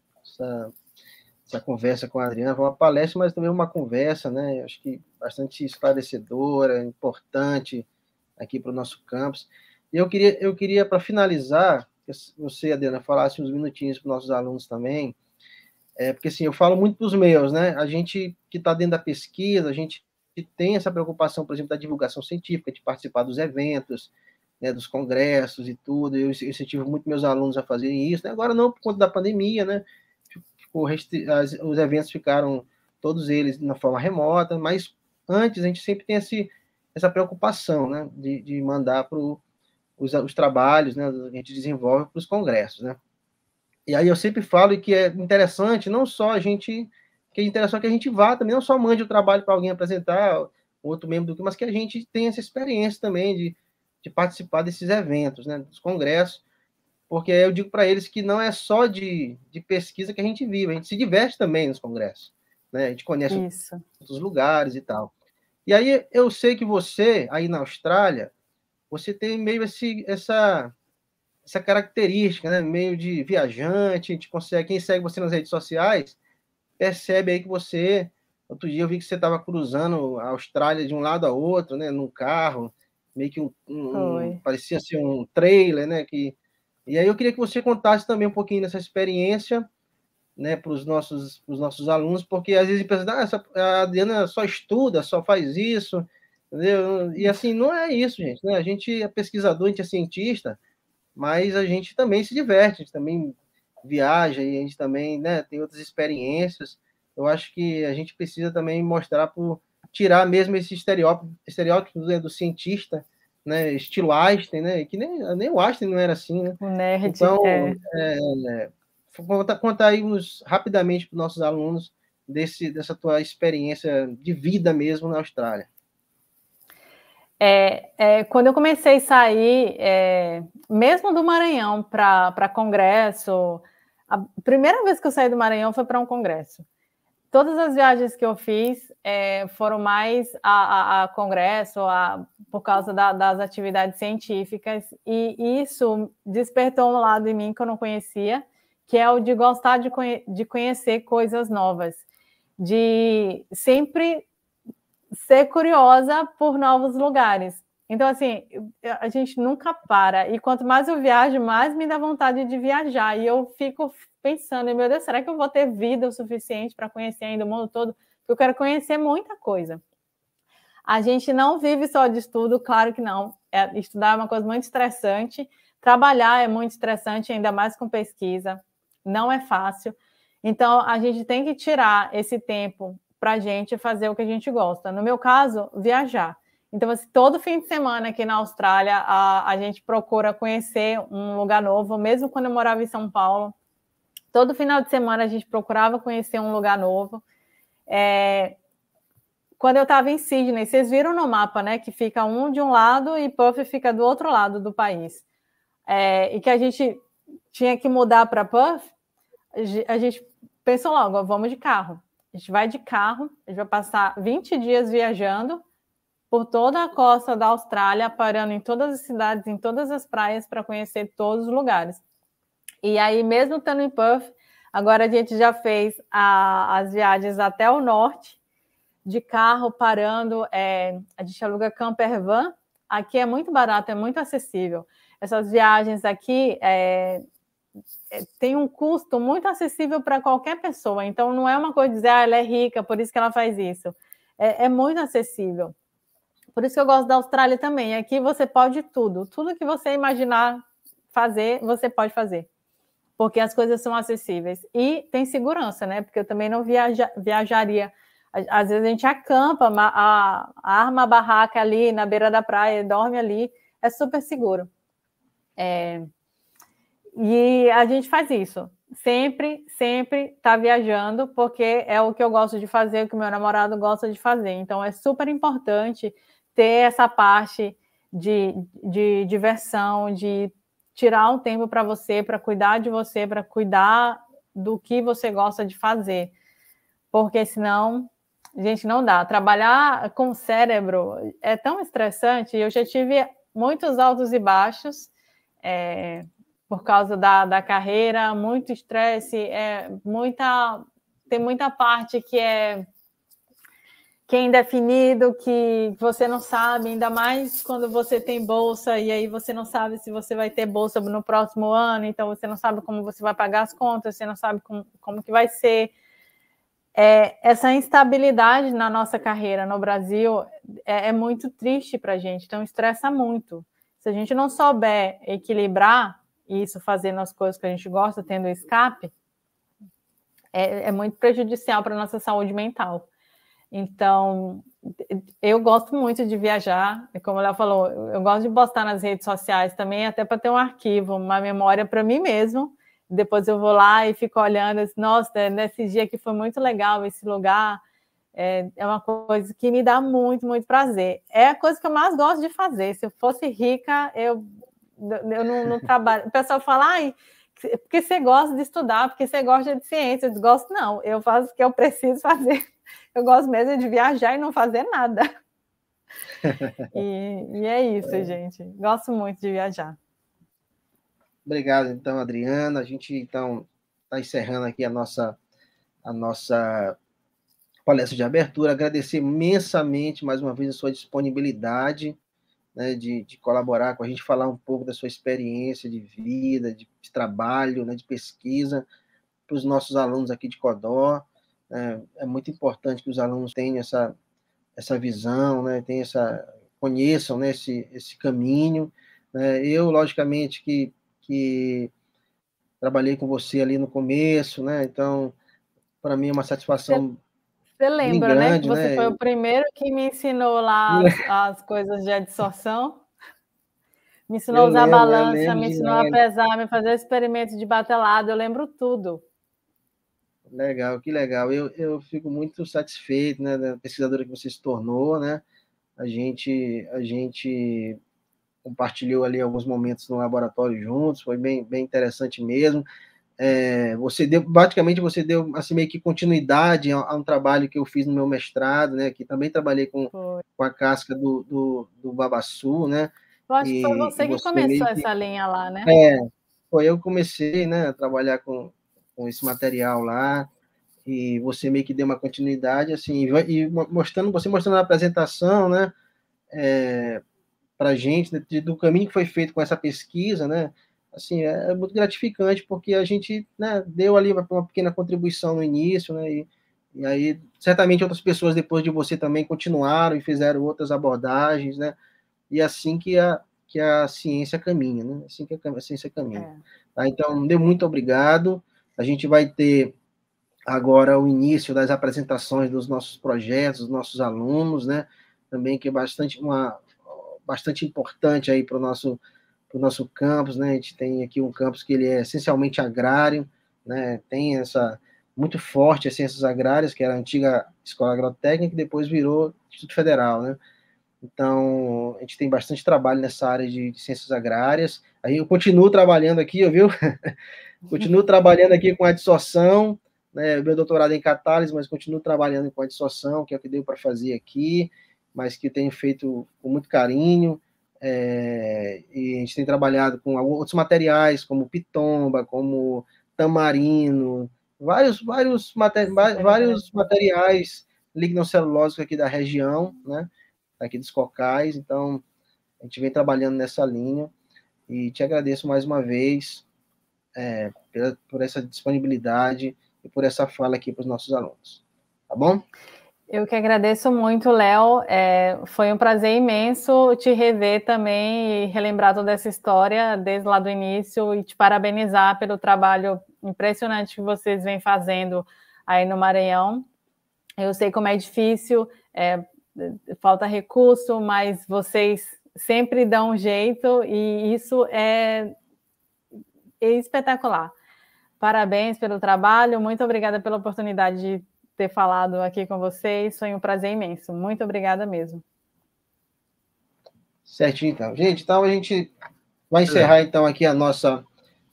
conversa com a Adriana. Foi uma palestra, mas também uma conversa, né? Acho que bastante esclarecedora, importante aqui para o nosso campus. E eu queria, eu queria para finalizar, você, Adriana, falasse uns minutinhos para os nossos alunos também. É, porque assim, eu falo muito para os meus, né? A gente que está dentro da pesquisa, a gente tem essa preocupação, por exemplo, da divulgação científica, de participar dos eventos, né, dos congressos e tudo. Eu incentivo muito meus alunos a fazerem isso. Né? Agora não por conta da pandemia, né? Ficou restri... As, os eventos ficaram todos eles na forma remota, mas antes a gente sempre tem esse, essa preocupação, né, de, de mandar para os, os trabalhos, né, a gente desenvolve para os congressos, né. E aí eu sempre falo que é interessante não só a gente que a interação que a gente vá também, não só mande o trabalho para alguém apresentar, outro membro do que, mas que a gente tenha essa experiência também de, de participar desses eventos, né, dos congressos, porque eu digo para eles que não é só de, de pesquisa que a gente vive, a gente se diverte também nos congressos, né, a gente conhece Isso. outros lugares e tal. E aí eu sei que você, aí na Austrália, você tem meio esse, essa, essa característica, né, meio de viajante, a gente consegue, quem segue você nas redes sociais, percebe aí que você. Outro dia eu vi que você estava cruzando a Austrália de um lado a outro, né? Num carro, meio que um. um parecia ser assim, um trailer, né? Que, e aí eu queria que você contasse também um pouquinho dessa experiência. Né, para os nossos, nossos alunos, porque às vezes pensa, ah, essa, a Adriana só estuda, só faz isso, entendeu? E assim, não é isso, gente, né? A gente é pesquisador, a gente é cientista, mas a gente também se diverte, a gente também viaja e a gente também né, tem outras experiências. Eu acho que a gente precisa também mostrar para tirar mesmo esse estereótipo, estereótipo né, do, do cientista, né, estilo Einstein, né, que nem, nem o Einstein não era assim, né? Nerd, então, é. é. É, conta, conta aí uns, rapidamente para os nossos alunos desse, dessa tua experiência de vida mesmo na Austrália. É, é, quando eu comecei a sair, é, mesmo do Maranhão para congresso, a primeira vez que eu saí do Maranhão foi para um congresso. Todas as viagens que eu fiz é, foram mais a, a, a congresso, a, por causa da, das atividades científicas, e isso despertou um lado em mim que eu não conhecia, que é o de gostar de, conhe de conhecer coisas novas, de sempre ser curiosa por novos lugares. Então, assim, a gente nunca para. E quanto mais eu viajo, mais me dá vontade de viajar. E eu fico pensando, meu Deus, será que eu vou ter vida o suficiente para conhecer ainda o mundo todo? Porque eu quero conhecer muita coisa. A gente não vive só de estudo, claro que não. É, estudar é uma coisa muito estressante. Trabalhar é muito estressante, ainda mais com pesquisa. Não é fácil. Então, a gente tem que tirar esse tempo para a gente fazer o que a gente gosta. No meu caso, viajar. Então, assim, todo fim de semana aqui na Austrália, a, a gente procura conhecer um lugar novo, mesmo quando eu morava em São Paulo. Todo final de semana a gente procurava conhecer um lugar novo. É, quando eu estava em Sydney, vocês viram no mapa, né, que fica um de um lado e Puff fica do outro lado do país. É, e que a gente tinha que mudar para Puff, a gente pensou logo, vamos de carro. A gente vai de carro, a gente vai passar 20 dias viajando por toda a costa da Austrália, parando em todas as cidades, em todas as praias para conhecer todos os lugares. E aí, mesmo estando em Perth, agora a gente já fez a, as viagens até o norte, de carro, parando. É, a gente aluga camper van. Aqui é muito barato, é muito acessível. Essas viagens aqui, é, é, tem um custo muito acessível para qualquer pessoa. Então, não é uma coisa de dizer, ah, ela é rica, por isso que ela faz isso. É, é muito acessível. Por isso que eu gosto da Austrália também. Aqui você pode tudo. Tudo que você imaginar fazer, você pode fazer. Porque as coisas são acessíveis. E tem segurança, né? Porque eu também não viaja, viajaria. Às vezes a gente acampa, a, a arma a barraca ali na beira da praia, dorme ali. É super seguro. É, e a gente faz isso. Sempre, sempre tá viajando, porque é o que eu gosto de fazer, o que meu namorado gosta de fazer. Então é super importante ter essa parte de, de diversão, de tirar um tempo para você, para cuidar de você, para cuidar do que você gosta de fazer. Porque senão, gente, não dá. Trabalhar com o cérebro é tão estressante. Eu já tive muitos altos e baixos. É por causa da, da carreira, muito estresse, é muita tem muita parte que é que é indefinido, que você não sabe, ainda mais quando você tem bolsa e aí você não sabe se você vai ter bolsa no próximo ano, então você não sabe como você vai pagar as contas, você não sabe como, como que vai ser. É, essa instabilidade na nossa carreira no Brasil é, é muito triste para a gente, então estressa muito. Se a gente não souber equilibrar, isso fazendo as coisas que a gente gosta, tendo escape, é, é muito prejudicial para a nossa saúde mental. Então, eu gosto muito de viajar, como ela falou, eu gosto de postar nas redes sociais também, até para ter um arquivo, uma memória para mim mesmo. Depois eu vou lá e fico olhando, assim, nossa, nesse dia que foi muito legal esse lugar. É, é uma coisa que me dá muito, muito prazer. É a coisa que eu mais gosto de fazer. Se eu fosse rica, eu eu não, não trabalho. O pessoal fala, ai, porque você gosta de estudar, porque você gosta de ciência. Eu gosto, não, eu faço o que eu preciso fazer. Eu gosto mesmo de viajar e não fazer nada. e, e é isso, é. gente. Gosto muito de viajar. Obrigado, então, Adriana. A gente então está encerrando aqui a nossa a nossa palestra de abertura. Agradecer imensamente mais uma vez a sua disponibilidade né, de, de, colaborar com a gente, falar um pouco da sua experiência de vida, de, de trabalho, né, de pesquisa, para os nossos alunos aqui de Codó. Né, é muito importante que os alunos tenham essa, essa visão, né, tenham essa, conheçam né, esse, esse caminho. Né. Eu, logicamente, que, que trabalhei com você ali no começo, né, então, para mim é uma satisfação você lembra, grande, né? Que você né? foi o primeiro que me ensinou lá as, as coisas de adsorção. Me ensinou a usar lembro, balança, me ensinou a pesar, me fazer experimentos de batelada, eu lembro tudo. Legal, que legal. Eu, eu fico muito satisfeito, né, da pesquisadora que você se tornou, né? A gente, a gente compartilhou ali alguns momentos no laboratório juntos, foi bem, bem interessante mesmo. É, você deu, basicamente você deu assim meio que continuidade a, a, um trabalho que eu fiz no meu mestrado, né? Que também trabalhei com, com a casca do, do, do Babassu, né? Eu acho e, que foi você que começou que, essa linha lá, né? É, foi eu que comecei, né, a trabalhar com, com esse material lá e você meio que deu uma continuidade assim e, e mostrando você mostrando a apresentação, né? É, para gente né, do caminho que foi feito com essa pesquisa, né? assim, é, é, muito gratificante, porque a gente né, deu ali uma, uma, pequena contribuição no início, né, e, e, aí certamente outras pessoas depois de você também continuaram e fizeram outras abordagens, né, e é assim que a, que a ciência caminha, né, é assim que a, a ciência caminha. É. Tá, então, deu muito obrigado, a gente vai ter agora o início das apresentações dos nossos projetos, dos nossos alunos, né, também que é bastante, uma, bastante importante aí para o nosso para o nosso campus, né? A gente tem aqui um campus que ele é essencialmente agrário, né? Tem essa muito forte as ciências agrárias, que era a antiga escola agrotécnica, e depois virou Instituto Federal, né? Então, a gente tem bastante trabalho nessa área de, de ciências agrárias. Aí eu continuo trabalhando aqui, viu? continuo trabalhando aqui com a dissorção, né? Meu doutorado é em catálise, mas continuo trabalhando com a dissorção, que é o que deu para fazer aqui, mas que tenho feito com muito carinho. É, e a gente tem trabalhado com outros materiais, como pitomba, como tamarino, vários, vários, é vários materiais lignocelulósicos aqui da região, né? aqui dos cocais, então a gente vem trabalhando nessa linha e te agradeço mais uma vez é, por essa disponibilidade e por essa fala aqui para os nossos alunos. Tá bom? Eu que agradeço muito, Léo. É, foi um prazer imenso te rever também e relembrar toda essa história desde lá do início e te parabenizar pelo trabalho impressionante que vocês vêm fazendo aí no Maranhão. Eu sei como é difícil, é, falta recurso, mas vocês sempre dão um jeito e isso é, é espetacular. Parabéns pelo trabalho, muito obrigada pela oportunidade de ter falado aqui com vocês. Foi um prazer imenso. Muito obrigada mesmo. Certinho, então. Gente, então a gente vai encerrar então aqui a nossa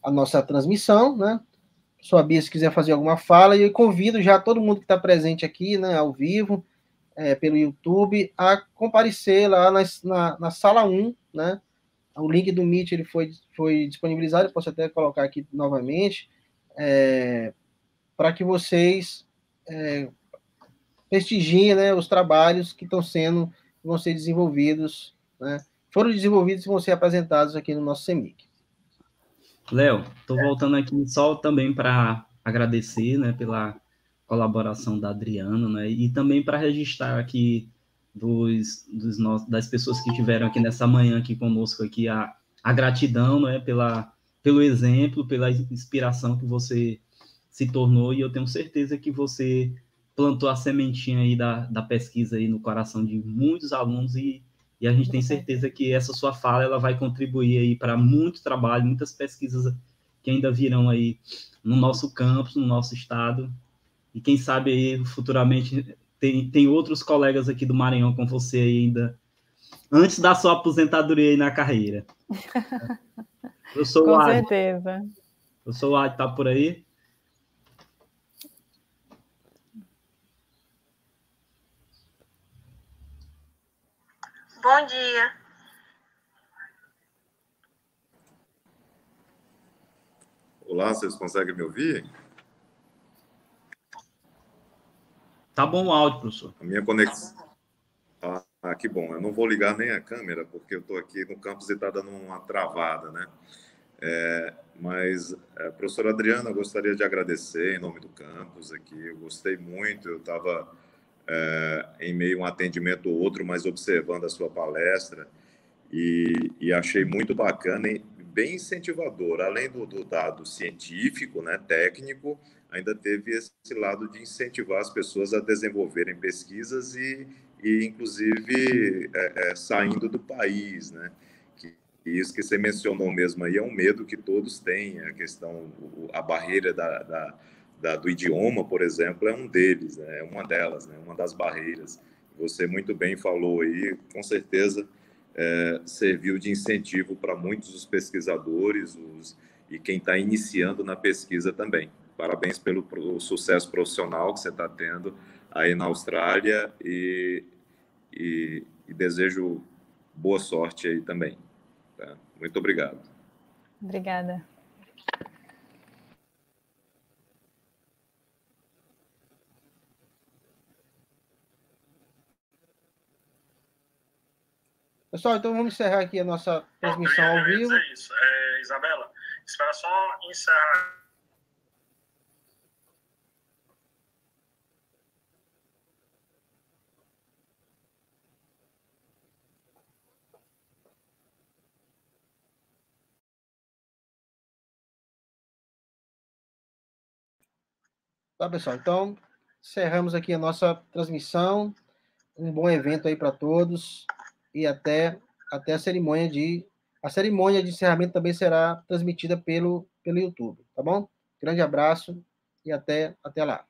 a nossa transmissão, né? Sua Bia, se quiser fazer alguma fala, e convido já todo mundo que está presente aqui, né, ao vivo, é, pelo YouTube, a comparecer lá na, na, na, sala 1, né? O link do Meet ele foi, foi disponibilizado, posso até colocar aqui novamente, é, para que vocês é, prestigia né, os trabalhos que estão sendo, vão ser desenvolvidos, né, foram desenvolvidos e vão ser apresentados aqui no nosso CEMIC. Léo, estou é. voltando aqui só também para agradecer né, pela colaboração da Adriana, né, e também para registrar aqui dos, dos nós, das pessoas que tiveram aqui nessa manhã aqui conosco aqui a, a gratidão né, pela, pelo exemplo, pela inspiração que você se tornou, e eu tenho certeza que você plantou a sementinha aí da, da pesquisa aí no coração de muitos alunos e, e a gente tem certeza que essa sua fala ela vai contribuir aí para muito trabalho, muitas pesquisas que ainda virão aí no nosso campus, no nosso estado e quem sabe aí futuramente tem, tem outros colegas aqui do Maranhão com você ainda antes da sua aposentadoria aí na carreira. Eu sou com o Ad. certeza. Eu sou o Ad, tá por aí? Bom dia. Olá, vocês conseguem me ouvir? Tá bom o áudio, professor. A minha conexão. Ah, que bom. Eu não vou ligar nem a câmera, porque eu estou aqui no campus e está dando uma travada, né? É, mas, é, professora Adriana, eu gostaria de agradecer em nome do campus aqui. Eu gostei muito, eu estava é, em meio a um atendimento ou outro, mas observando a sua palestra. E, e achei muito bacana e bem incentivador. Além do, do, dado científico, né, técnico, ainda teve esse lado de incentivar as pessoas a desenvolverem pesquisas e, e inclusive, é, é, saindo do país, né? isso que você mencionou mesmo aí é um medo que todos têm, a questão, a barreira da, da da, do idioma, por exemplo, é um deles, né? é uma delas, né? uma das barreiras. Você muito bem falou aí, com certeza é, serviu de incentivo para muitos dos pesquisadores os, e quem está iniciando na pesquisa também. Parabéns pelo pro, sucesso profissional que você está tendo aí na Austrália e, e, e, desejo boa sorte aí também. Tá? Muito obrigado. Obrigada. Pessoal, então vamos encerrar aqui a nossa transmissão ao vivo. isso. É, Isabela, espera só encerrar. Tá, pessoal? Então, encerramos aqui a nossa transmissão. Um bom evento aí para todos e até, até a cerimônia de. A cerimônia de encerramento também será transmitida pelo, pelo YouTube, tá bom? Grande abraço e até, até lá.